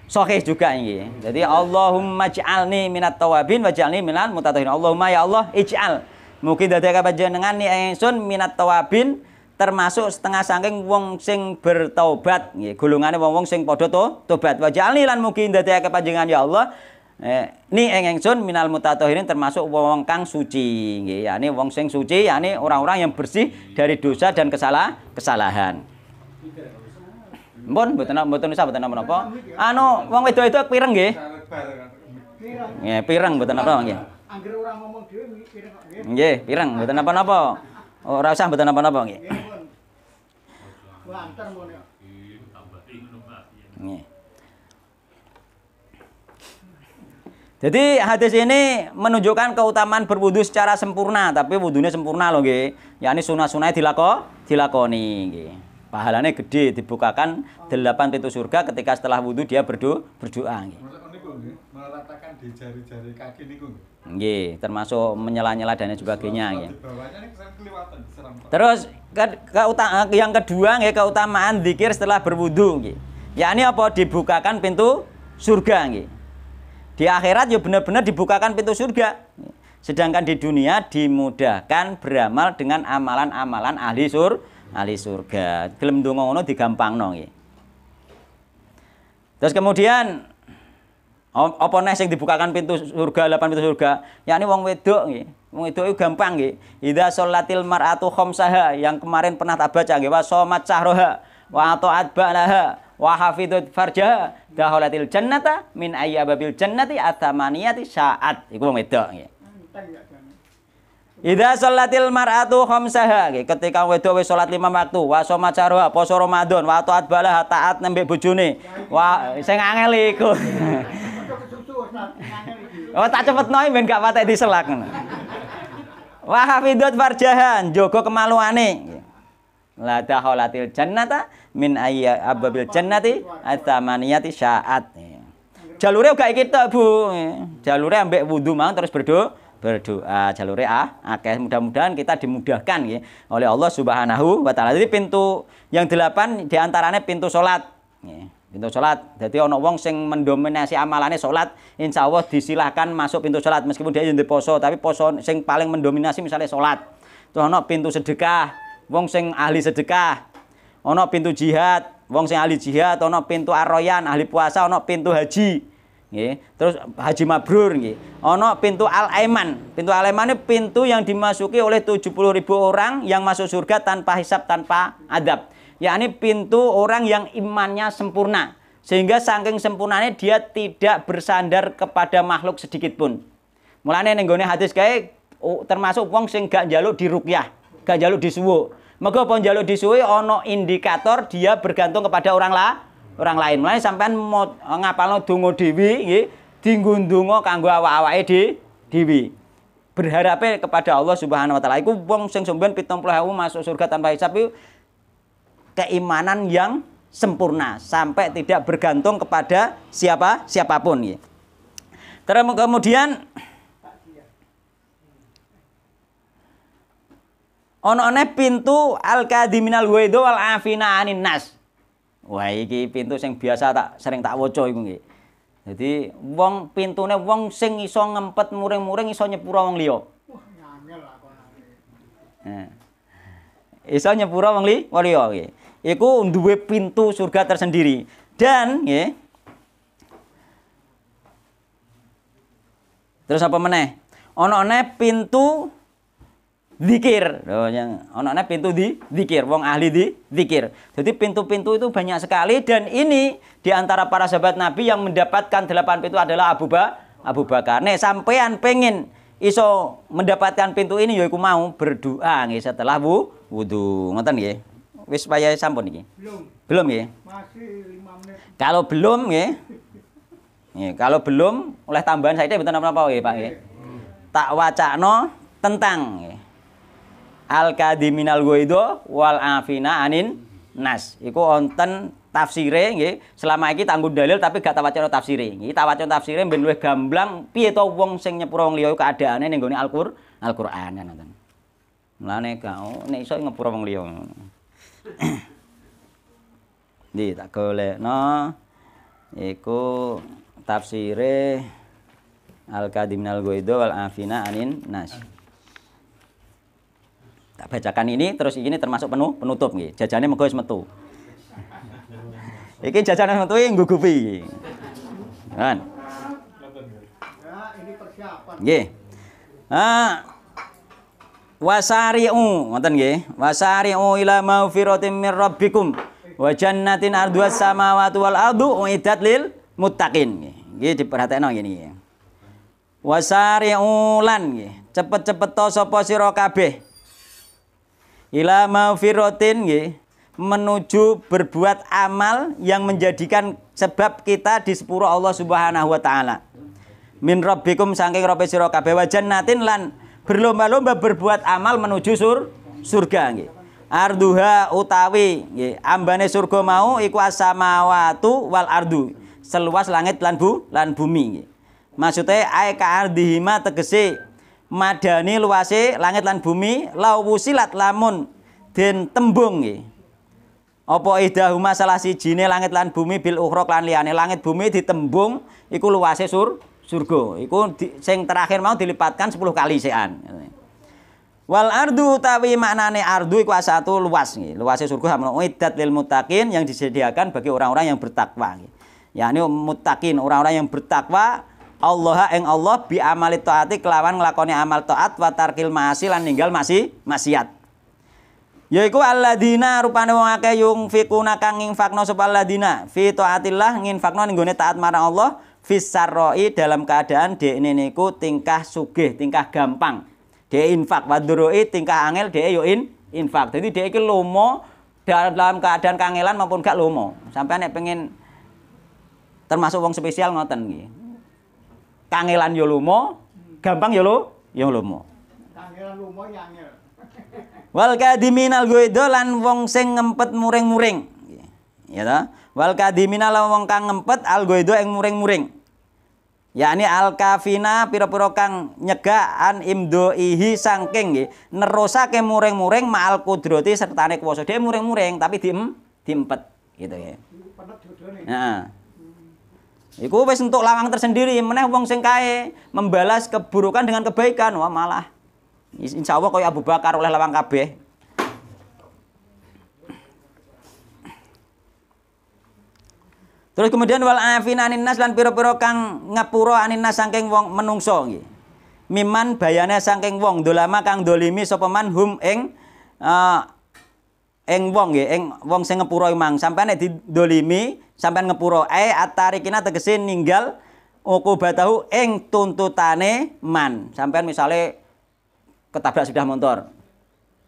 sahih juga ini. Jadi Allahumma ij'alni minat tawabin wa ij'alni minal mutatahhirin. Allahumma ya Allah ij'al. Mungkin dadi jenengan ni ingsun minat tawabin termasuk setengah saking wong sing bertobat nggih golongane wong-wong sing padha to tobat wa ja'alni lan mugi ndadekake panjenengan ya Allah eh, ni sun minal mutatahirin termasuk wong kang suci nggih wong sing suci yani orang-orang yang bersih dari dosa dan kesalah kesalahan Mbon mboten mboten usah mboten napa anu wong wedok itu pireng nggih nggih pireng mboten napa nggih Anggere orang ngomong dhewe pireng kok nggih pireng mboten napa-napa ora usah mboten apa-apa nggih Iya, iya, iya. Jadi hadis ini menunjukkan keutamaan berwudu secara sempurna, tapi wudunya sempurna loh nggih. Yani sunah sunah dilako, dilakoni gitu. Pahalanya gede dibukakan delapan pintu surga ketika setelah wudu dia berdoa berdoa nggih. Meletakkan di jari-jari kaki Nggih, termasuk menyela-nyela dan sebagainya nggih. Terus ke, ke utama, eh, yang kedua nggih keutamaan zikir setelah berwudu nggih. Yakni apa dibukakan pintu surga nggih. Di akhirat ya benar-benar dibukakan pintu surga. Sedangkan di dunia dimudahkan beramal dengan amalan-amalan ahli sur ahli surga. Gelem donga ngono digampangno nggih. Terus kemudian apa neh yang dibukakan pintu surga, delapan pintu surga? Ya ini wong wedok nih, Wong wedok itu gampang nih. Ida solatil mar'atu khomsaha yang kemarin pernah tak baca Wah wa shomat wah wa ata'at ba'laha wa hafidut farjaha daholatil jannata min ayyababil jannati atamaniyati saat iku wong wedok nih. Ida solatil mar'atu khomsaha nih. ketika wedok solat lima waktu wa somat cahroha poso Ramadan wa taat balah taat nembek bujuni. Wah saya ngangeli ikut. Oh tak cepet noy ben gak patah diselak. Wahafidut farjahan jogo kemaluane. La dakhalatil jannata min ayya ababil jannati atamaniyati syaat. Jalurnya gak kita, Bu. jalurnya ambek wudhu mau terus berdoa berdoa jalur ah akeh mudah-mudahan kita dimudahkan ya oleh Allah Subhanahu wa taala. Jadi pintu yang delapan diantaranya pintu salat ya pintu sholat. Jadi ono wong sing mendominasi amalannya sholat, insya Allah disilahkan masuk pintu sholat meskipun dia yang poso, tapi poso sing paling mendominasi misalnya sholat. Terus ono pintu sedekah, wong sing ahli sedekah. Ono pintu jihad, wong sing ahli jihad, ono pintu arroyan ahli puasa, ono pintu haji. Nge. Terus haji mabrur nge. Ono pintu Al-Aiman. Pintu Al-Aiman pintu yang dimasuki oleh 70 ribu orang yang masuk surga tanpa hisap, tanpa adab yakni pintu orang yang imannya sempurna. Sehingga saking sempurnanya dia tidak bersandar kepada makhluk sedikit pun. Mulane ning gone hadis kae termasuk wong sing gak njaluk diruqyah, gak njaluk disuwuk. Maka apa njaluk disuwuk ono indikator dia bergantung kepada orang lah, orang lain. Mulane sampean ngapalno donga dhewe nggih, dienggo donga kanggo awak-awake di dewi. berharapnya kepada Allah Subhanahu wa taala. Iku wong sing sampean 70.000 masuk surga tanpa hisab iku keimanan yang sempurna sampai tidak bergantung kepada siapa siapapun ya. Terus kemudian ono pintu al kadiminal waido al afina anin nas. Wah iki pintu sing biasa tak sering tak waca iku nggih. Jadi wong pintune wong sing iso ngempet muring-muring iso nyepura wong liya. Nah. Iso nyepura wong li, liya nggih iku duwe pintu surga tersendiri. Dan ya, Terus apa meneh? Ono ne pintu zikir. Loh, yang ono ne pintu di zikir, wong ahli di zikir. Jadi pintu-pintu itu banyak sekali dan ini diantara para sahabat Nabi yang mendapatkan delapan pintu adalah Abu, ba, Abu Bakar. Nih, sampean pengen iso mendapatkan pintu ini yaiku mau berdoa nih setelah bu, wudhu Ngoten nggih. Wis waya sampun iki? Belum. Belum nggih? Masih 5 menit. Kalau belum nggih. Nggih, kalau belum oleh tambahan saya mboten napa-napa nggih, Pak nggih. Tak wacakno tentang nggih. Al kadiminal ghaidho wal afina anin nas. Iku wonten tafsire nggih. Selama iki tanggung dalil tapi gak tawacana tafsire. Nggih, tawacana tafsire ben luwih gamblang piye to wong sing nyepuro wong liya keadaane ning gone Al-Qur'an Al-Qur'an ngoten. Mulane gak oh, nek iso ngepuro wong liya. di tak no, iku tafsire al kadiminal goido wal afina anin nas tak bacakan ini terus ini termasuk penuh penutup nggih jajane mego metu iki jajane metu gugupi kan ya, nggih ah wasari'u ngoten nggih wasari'u ila mawfiratin min rabbikum wa jannatin arduas samawati wal ardu uiddat lil muttaqin nggih diperhatekno ngene iki wasari'u lan nggih cepet-cepet to sapa sira kabeh ila mawfiratin nggih menuju berbuat amal yang menjadikan sebab kita di sepuro Allah Subhanahu wa taala. Min rabbikum saking rabbisira kabeh wa jannatin lan berlomba-lomba berbuat amal menuju sur surga nggih. Arduha utawi nggih ambane surga mau iku asamawatu wal ardu. Seluas langit lan bu lan bumi nggih. Maksude ae ka ardihima tegese madani luase langit lan bumi lawusilat lamun den tembung nggih. Apa idahuma salah sijine langit lan bumi bil ukhra lan liyane langit bumi ditembung iku luase sur surga. Iku sing terakhir mau dilipatkan 10 kali sean. Wal ardu utawi maknane ardu iku satu luas nggih. Luase surga hamna iddat lil muttaqin yang disediakan bagi orang-orang yang bertakwa nggih. Yakni muttaqin, orang-orang yang bertakwa Allah yang Allah bi amali taati kelawan nglakoni amal taat wa tarkil maasi lan ninggal masih maksiat. Yaiku alladzina rupane wong akeh yung fikuna kang infakno sapa alladzina fi taatillah nginfakno ning taat marang Allah fisarroi dalam keadaan dia ini niku tingkah sugih, tingkah gampang. Dia e infak waduroi tingkah angel dia e yo in, infak. Jadi dia e ini lomo dalam keadaan kangelan maupun gak lomo. Sampai anak pengen termasuk wong spesial ngoten gitu. Kangelan yo lomo, gampang yo lo, yo lomo. Kangelan lomo ya angel. Wal kadiminal guido lan wong sing ngempet muring-muring. Ya ta? Wal kadiminal wong kang ngempet al guido ing muring-muring yakni al kafina pira-pira kang nyegaan imdoihi sangking nggih nerusake muring-muring ma'al kudrati sertane kuwasa dhewe muring-muring tapi dim diempet gitu ya Nah, Iku wis lawang tersendiri, meneh wong sing kae membalas keburukan dengan kebaikan, wah malah insya Allah kaya Abu Bakar oleh lawang kabeh. Terus kemudian wal afina anin lan piro-piro kang ngapura aninas saking wong menungso nggih. Miman bayane saking wong dolama kang dolimi sapa man hum ing uh, ing wong nggih, ing wong sing ngepura mang. Sampeyan nek didolimi, sampeyan ngepura. Ai atarikina tegese ninggal ukubatahu ing tuntutane man. Sampeyan misale ketabrak sudah motor.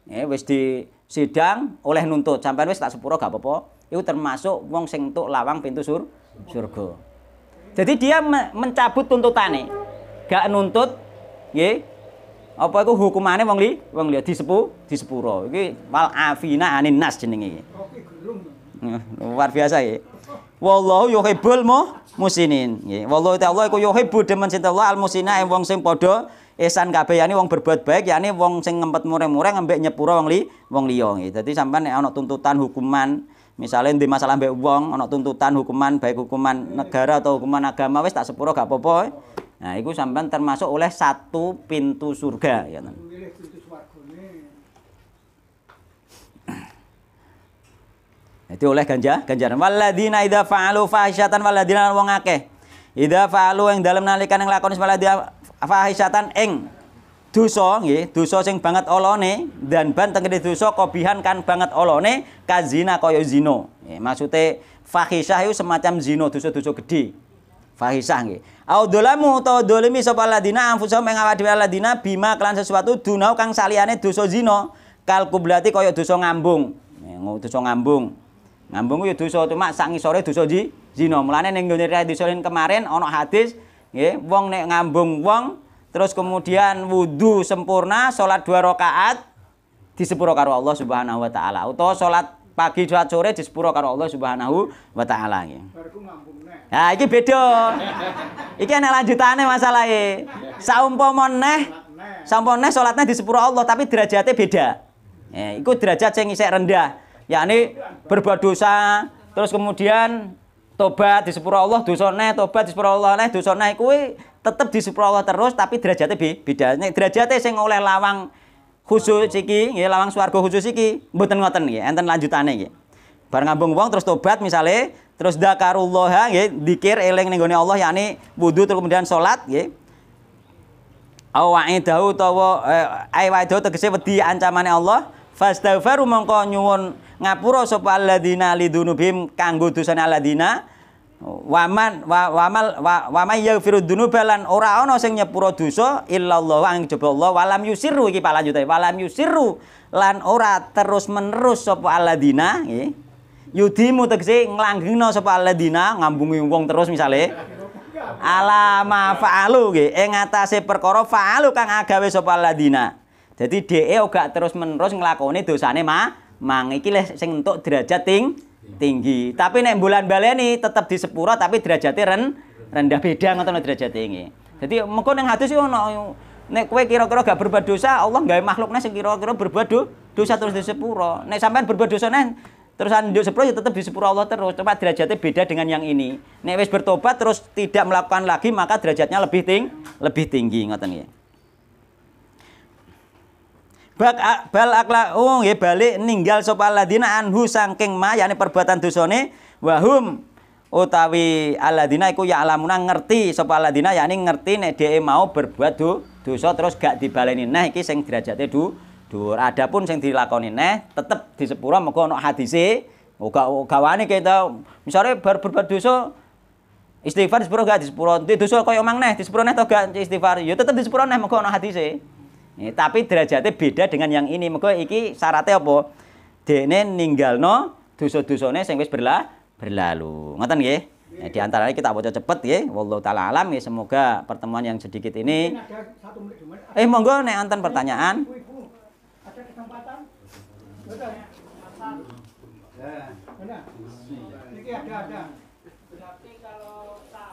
Ya wis di sidang oleh nuntut, sampeyan wis tak sepuro gak apa-apa itu termasuk wong sing tuk lawang pintu sur surga. Jadi dia mencabut tuntutane. Gak nuntut nggih. Apa iku hukumane wong li wong liya disepu disepuro. Iki wal afina anin nas jenenge Luar biasa ya. Wallahu yuhibbul musinin. Nggih. Wallahu ta'ala iku yuhibbu demen cinta Allah al musina wong sing padha esan kabeh yani wong berbuat baik yani wong sing ngempet mureng-mureng ngembek nyepuro wong li wong liya nggih. Dadi sampean nek ana tuntutan hukuman Misalnya di masalah mbek uang ono tuntutan hukuman baik hukuman negara atau hukuman agama wes tak sepuro gak popo. Nah, itu sampai termasuk oleh satu pintu surga ya. Jadi oleh ganja, ganjaran. Waladina ida fa'alu fahisyatan waladina wong akeh. Idza fa'alu yang dalam nalikan yang lakon waladina fahisyatan eng dosa nggih, dosa sing banget olone dan ban kene dosa kobihan kan banget olone kazina kaya zina. Nggih, maksude fahisah itu semacam zina, dosa-dosa gede. Fahisah nggih. Au dolamu utawa dolimi sapa ladina anfusa mengawa awak dhewe ladina bima kelan sesuatu dunau kang saliyane dosa zina. Kal kublati kaya dosa ngambung. Nggih, dosa ngambung. Ngambung ya dosa cuma sak ngisore dosa zino Mulane ning nggone kemarin ana hadis nggih, wong nek ngambung wong terus kemudian wudhu sempurna sholat dua rakaat di karo Allah Subhanahu wa taala atau sholat pagi sholat sore di karo Allah Subhanahu wa taala ya. Nah, ini beda. ini ada lanjutannya masalahnya. Saumpama neh sholatnya di sepuro Allah tapi derajatnya beda. Ya, iku derajat yang isek rendah, yakni berbuat dosa, terus kemudian tobat di sepuro Allah, ne, tobat di sepuro Allah neh ne, kuih tetap disupport Allah terus tapi derajatnya beda. Derajatnya sing oleh lawang khusus iki nggih lawang swarga khusus iki mboten ngoten nggih enten lanjutannya. nggih bar ngambung wong terus tobat misalnya terus dakarullah nggih dikir eling ning Allah yakni wudu terus kemudian sholat. nggih awake dawu utawa eh, ai wae dawu tegese wedi ancamane Allah fastaghfiru mongko nyuwun ngapura sapa alladzina lidunubim kanggo dosane alladzina waman wa wamal wa wamay yaghfirud dzunuba lan ora ana sing nyepuro duso illallah ang coba Allah walam siru iki pak lanjute walam siru lan ora terus menerus sapa aladina nggih yudimu tegese nglanggengno sapa aladina ngambungi wong terus misale alama fa'alu nggih ing atase fa'alu kang agawe sapa aladina Jadi dheke ora terus menerus nglakoni dosane ma mang iki sing untuk derajat ting tinggi. Tapi nek bulan baleni tetap di sepura tapi derajatnya ren rendah beda ngoten derajat tinggi. Jadi mengko yang hadis yo ono nek kowe kira-kira gak berbuat dosa, Allah gawe makhluknya sing kira-kira berbuat do, dosa terus di sepura. Nek sampean berbuat dosa nek terusan ya di sepuro ya tetap di sepura Allah terus. Cuma derajatnya beda dengan yang ini. Nek wis bertobat terus tidak melakukan lagi maka derajatnya lebih ting lebih tinggi ngoten nggih. Bak bal akla oh nggih balik ninggal sapa alladzina anhu saking ma yakni perbuatan dosane wahum utawi aladina iku ya alamuna ngerti sapa alladzina yakni ngerti nek dhek mau berbuat do, dosa terus gak dibaleni nah iki sing derajate du dur adapun sing dilakoni neh tetep disepuro mergo ana hadise uga gawane kita misalnya bar berbuat dosa istighfar disepuro gak disepuro dosa koyo mang neh disepuro neh to gak istighfar ya tetep disepuro neh mergo ana hadise Ya, tapi derajatnya beda dengan yang ini. Mengko iki syaratnya apa? Dene no dosa-dosane sing wis berla berlalu. Ngoten nggih? Ya, di antaranya kita baca cepet ya. Wallahu taala alam ya semoga pertemuan yang sedikit ini Eh monggo nek anten pertanyaan. Ada kesempatan? Ya. ada ada. Berarti kalau sah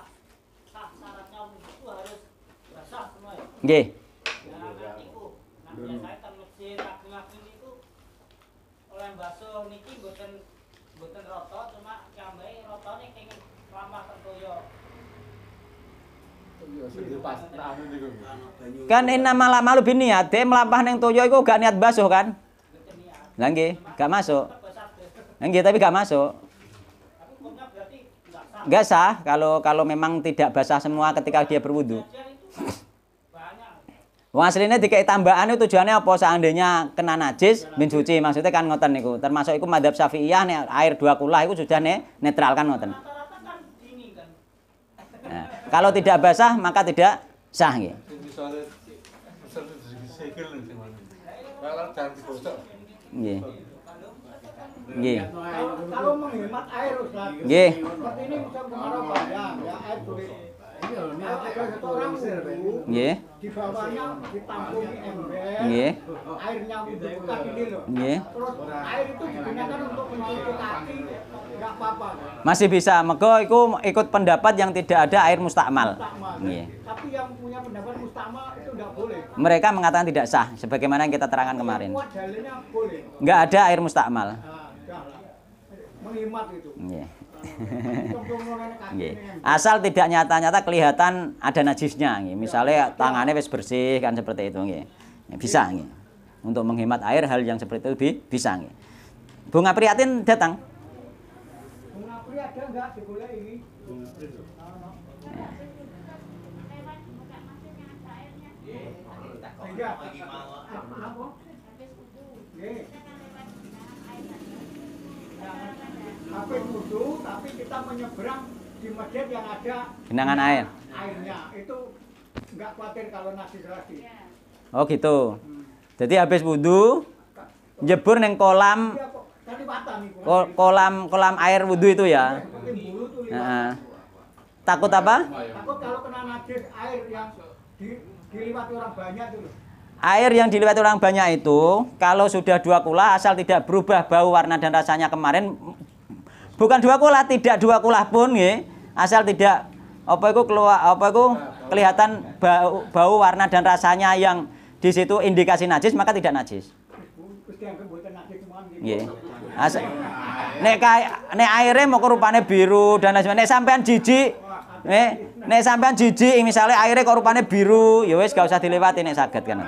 syaratnya itu harus sah semua ya. Nggih. bakso niki mboten mboten rata cuma nyambai nih kenging lama tertoyo. Kan nama lama lu bini ya dia melampah neng toyo itu gak niat basuh kan? lagi gak masuk. lagi tapi gak masuk. Gak sah kalau kalau memang tidak basah semua ketika dia berwudu. Wong asline dikek tambahan itu tujuannya apa seandainya kena najis ben suci maksudnya kan ngoten niku. Termasuk iku madhab Syafi'iyah nek air dua kulah iku sudah ne, netral kan ngoten. Nah, kalau tidak basah maka tidak sah nggih. Nggih. Nggih. Kalau menghemat air Ustaz. Nggih. Seperti ini bisa pengaruh ya air boleh Iya, iya. iya. Nggih. Masih bisa. Mego iku ikut pendapat yang tidak ada air mustakmal. Mereka mengatakan tidak sah sebagaimana yang kita terangkan kemarin. Enggak ada air mustakmal. Nah, Iya. Iya. Asal tidak nyata-nyata kelihatan ada najisnya iya. Misalnya tangannya wis bersih kan seperti itu Bisa Untuk menghemat air hal yang seperti itu bisa Bunga Priatin datang. Bunga Tapi wudhu, tapi kita menyeberang di masjid yang ada genangan air. Airnya itu nggak khawatir kalau nasi lagi. Iya. Oh gitu. Hmm. Jadi habis wudhu, jebur neng kolam iya, kolam kolam air wudhu itu ya. Nah. Takut apa? Takut kalau kena najis air yang di, orang banyak itu. Air yang diliwati orang banyak itu, kalau sudah dua kula asal tidak berubah bau warna dan rasanya kemarin bukan dua kula tidak dua kula pun nggih asal tidak apa itu keluar apa itu nah, kelihatan bau, bau warna dan rasanya yang di situ indikasi najis maka tidak najis nggih kayak nek kae nek aire mau rupane biru dan lain sebagainya nek sampean jijik nek Nek sampean jijik misalnya airnya kok biru, ya wis gak usah dilewati nek saged kan.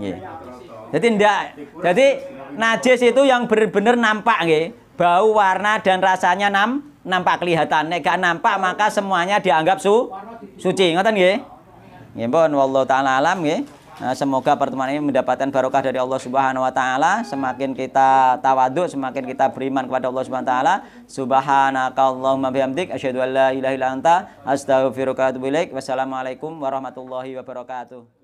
Iya. Jadi ndak jadi najis itu yang benar-benar nampak nggih, bau, warna dan rasanya nam nampak kelihatan. Nek gak nampak maka semuanya dianggap su suci, ngoten nggih? Nggih, pun wallahu taala alam nggih. Nah, semoga pertemuan ini mendapatkan barokah dari Allah Subhanahu wa taala. Semakin kita tawaduk, semakin kita beriman kepada Allah Subhanahu wa taala. Subhanakallahumma bihamdik asyhadu an la ilaha illa anta astaghfiruka wa atubu ilaik. Wassalamualaikum warahmatullahi wabarakatuh.